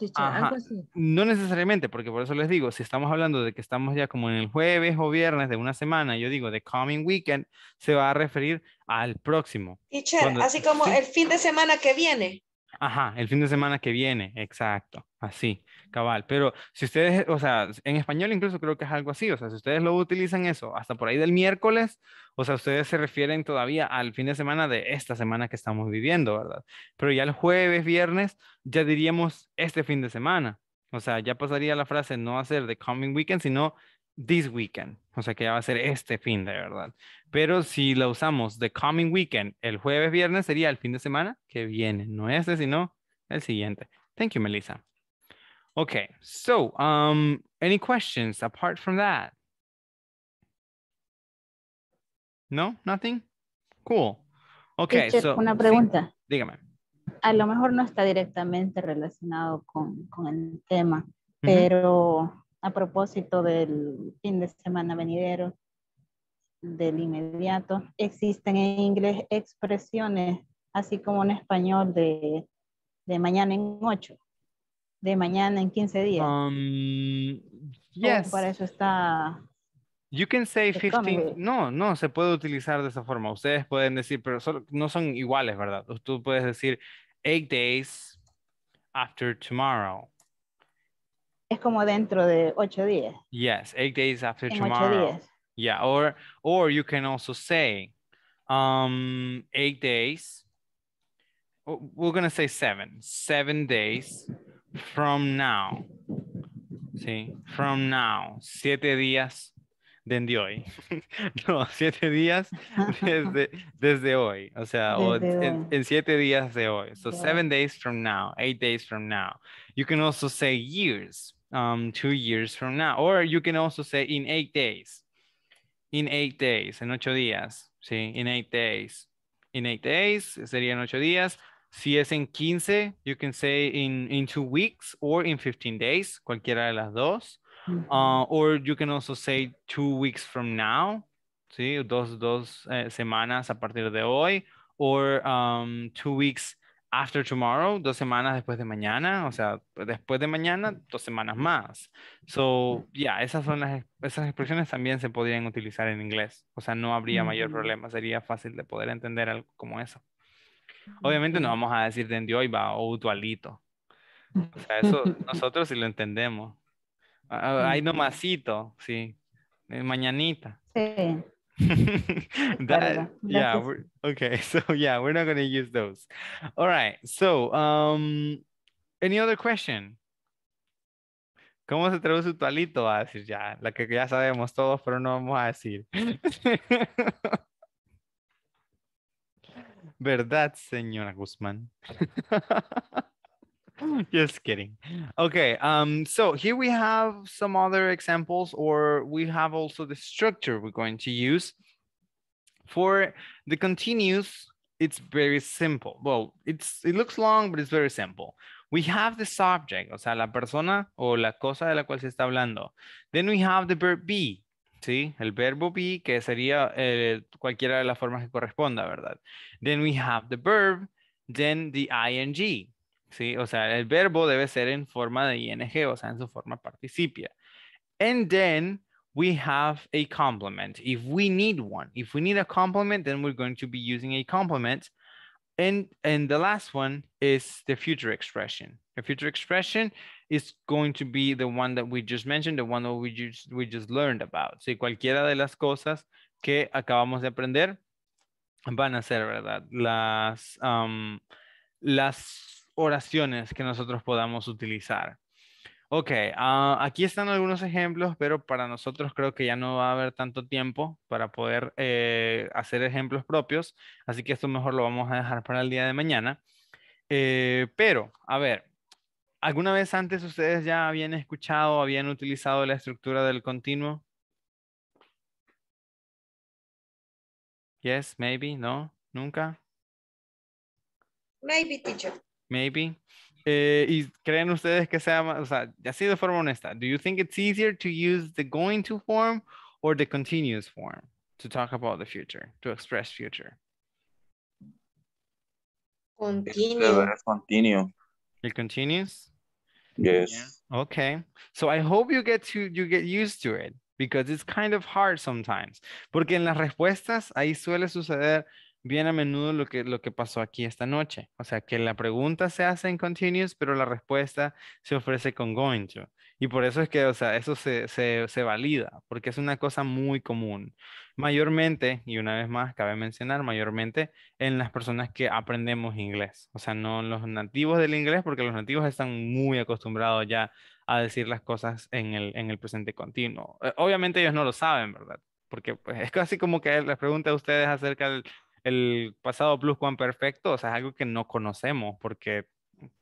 Speaker 1: No necesariamente, porque por eso les digo, si estamos hablando de que estamos ya como en el jueves o viernes de una semana, yo digo, the coming weekend, se va a referir al próximo. Teacher, así como el
Speaker 2: fin de semana que viene.
Speaker 1: Ajá, el fin de semana que viene, exacto, así cabal. Pero si ustedes, o sea, en español incluso creo que es algo así, o sea, si ustedes lo utilizan eso hasta por ahí del miércoles, o sea, ustedes se refieren todavía al fin de semana de esta semana que estamos viviendo, ¿verdad? Pero ya el jueves, viernes, ya diríamos este fin de semana. O sea, ya pasaría la frase no hacer the coming weekend, sino this weekend. O sea, que ya va a ser este fin de verdad. Pero si la usamos the coming weekend, el jueves, viernes, sería el fin de semana que viene. No este, sino el siguiente. Thank you, Melissa. Okay. So, um, any questions apart from that? No, nothing. Cool. Okay. Este, so, una pregunta. dígame.
Speaker 2: A lo mejor no está directamente relacionado con, el tema, pero a propósito del fin de semana venidero, del inmediato, existen en inglés expresiones, así como en español, de, de mañana en ocho de mañana en 15 días.
Speaker 1: Um, yes. Para
Speaker 2: eso está.
Speaker 1: You can say 15. No, no, se puede utilizar de esa forma. Ustedes pueden decir, pero solo, no son iguales, ¿verdad? Tú puedes decir 8 days after tomorrow.
Speaker 2: Es como dentro de 8 días.
Speaker 1: Yes, 8 days after tomorrow. 8 días. Yeah, or, or you can also say um, 8 days. Oh, we're going to say 7. 7 days from now. Sí, from now. Siete días desde hoy. (laughs) no, siete días desde, hoy. O sea, en, siete días de hoy. So, seven days from now, eight days from now. You can also say years, um, two years from now. Or you can also say in eight days. In eight days, en ocho días. Sí, in eight days. In eight days, serían ocho días. Si es en 15, you can say in, in two weeks or in 15 days, cualquiera de las dos. Ah, or you can also say two weeks from now, ¿sí? Dos, eh, semanas a partir de hoy. Or um, two weeks after tomorrow, dos semanas después de mañana, o sea, después de mañana, dos semanas más. So, yeah, esas son las, esas expresiones también se podrían utilizar en inglés. O sea, no habría mayor mm. problema, sería fácil de poder entender algo como eso. Obviamente no vamos a decir va o Utualito. O sea, eso (laughs) nosotros sí lo entendemos. Hay ah, ah, nomasito, sí. Mañanita.
Speaker 2: Sí. (laughs) yeah,
Speaker 1: okay. (laughs) So yeah, we're not to use those. All right. So um, any other question? ¿Cómo se traduce tu alito? Va a decir ya, la que ya sabemos todos, pero no vamos a decir. ¿Verdad, señora Guzmán? (laughs) Just kidding. Okay, um, so here we have some other examples, or we have also the structure we're going to use. For the continuous, it's very simple. Well, it's it looks long, but it's very simple. We have the subject, o sea, la persona o la cosa de la cual se está hablando. Then we have the verb be, ¿sí? El verbo be, que sería eh, cualquiera de las formas que corresponda, ¿verdad? Then we have the verb, then the ing, ¿sí? O sea, el verbo debe ser en forma de ing, o sea, en su forma participia. And then we have a complement, if we need one. If we need a complement, then we're going to be using a complement. And, and the last one is the future expression. The future expression is going to be the one that we just mentioned, the one that we just, learned about. cualquiera de las cosas que acabamos de aprender van a ser, ¿verdad? Las, las oraciones que nosotros podamos utilizar. Ok, ah, aquí están algunos ejemplos, pero para nosotros creo que ya no va a haber tanto tiempo para poder eh, hacer ejemplos propios, así que esto mejor lo vamos a dejar para el día de mañana. Eh, pero, a ver, ¿Alguna vez antes ustedes ya habían escuchado, habían utilizado la estructura del continuo? Yes, maybe, no, nunca.
Speaker 2: Maybe, teacher.
Speaker 1: Maybe. Eh, ¿Y creen ustedes que sea o sea, así de forma honesta, do you think it's easier to use the going to form or the continuous form to talk about the future, to express future? Continuo. El continuous. Yes. Yeah. Okay. So I hope you get to you get used to it because it's kind of hard sometimes. Porque en las respuestas ahí suele suceder bien a menudo lo que, lo que pasó aquí esta noche. O sea, que la pregunta se hace en continuous, pero la respuesta se ofrece con going to. Y por eso es que, o sea, eso se, valida, porque es una cosa muy común. Mayormente, y una vez más, cabe mencionar, mayormente en las personas que aprendemos inglés. O sea, no los nativos del inglés, porque los nativos están muy acostumbrados ya a decir las cosas en el, en el presente continuo. Eh, obviamente ellos no lo saben, ¿verdad? porque pues, es casi como que les pregunta a ustedes acerca del el pasado pluscuamperfecto, o sea, es algo que no conocemos porque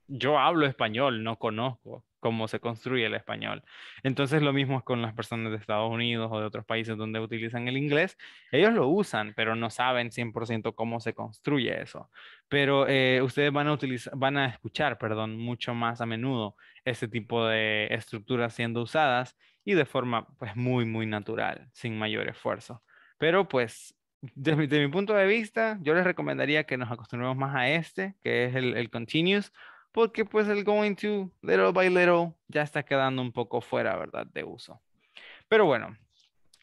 Speaker 1: yo hablo español, no conozco cómo se construye el español. Entonces lo mismo es con las personas de Estados Unidos o de otros países donde utilizan el inglés. Ellos lo usan, pero no saben 100% cómo se construye eso. Pero eh, ustedes van a, utilizar, van a escuchar perdón, mucho más a menudo ese tipo de estructuras siendo usadas y de forma pues, muy, muy natural, sin mayor esfuerzo. Pero pues desde, mi punto de vista, yo les recomendaría que nos acostumbremos más a este, que es el, el continuous, porque pues el going to, little by little, ya está quedando un poco fuera, ¿verdad? De uso. Pero bueno,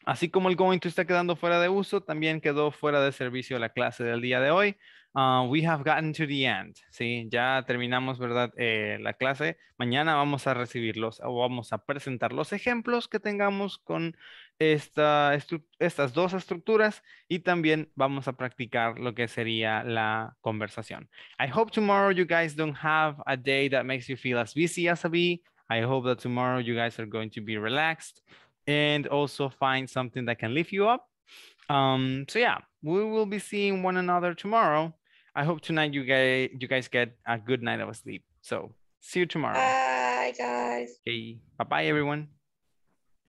Speaker 1: así como el going to está quedando fuera de uso, también quedó fuera de servicio la clase del día de hoy. Ah, we have gotten to the end, ¿sí? Ya terminamos, ¿verdad? Eh, la clase. Mañana vamos a recibirlos o vamos a presentar los ejemplos que tengamos con esta, estas dos estructuras y también vamos a practicar lo que sería la conversación. I hope tomorrow you guys don't have a day that makes you feel as busy as a bee. I hope that tomorrow you guys are going to be relaxed and also find something that can lift you up. Um, so yeah, we will be seeing one another tomorrow. I hope tonight you guys, you guys get a good night of sleep. So see you tomorrow.
Speaker 2: Bye guys.
Speaker 1: Okay. Bye-bye everyone.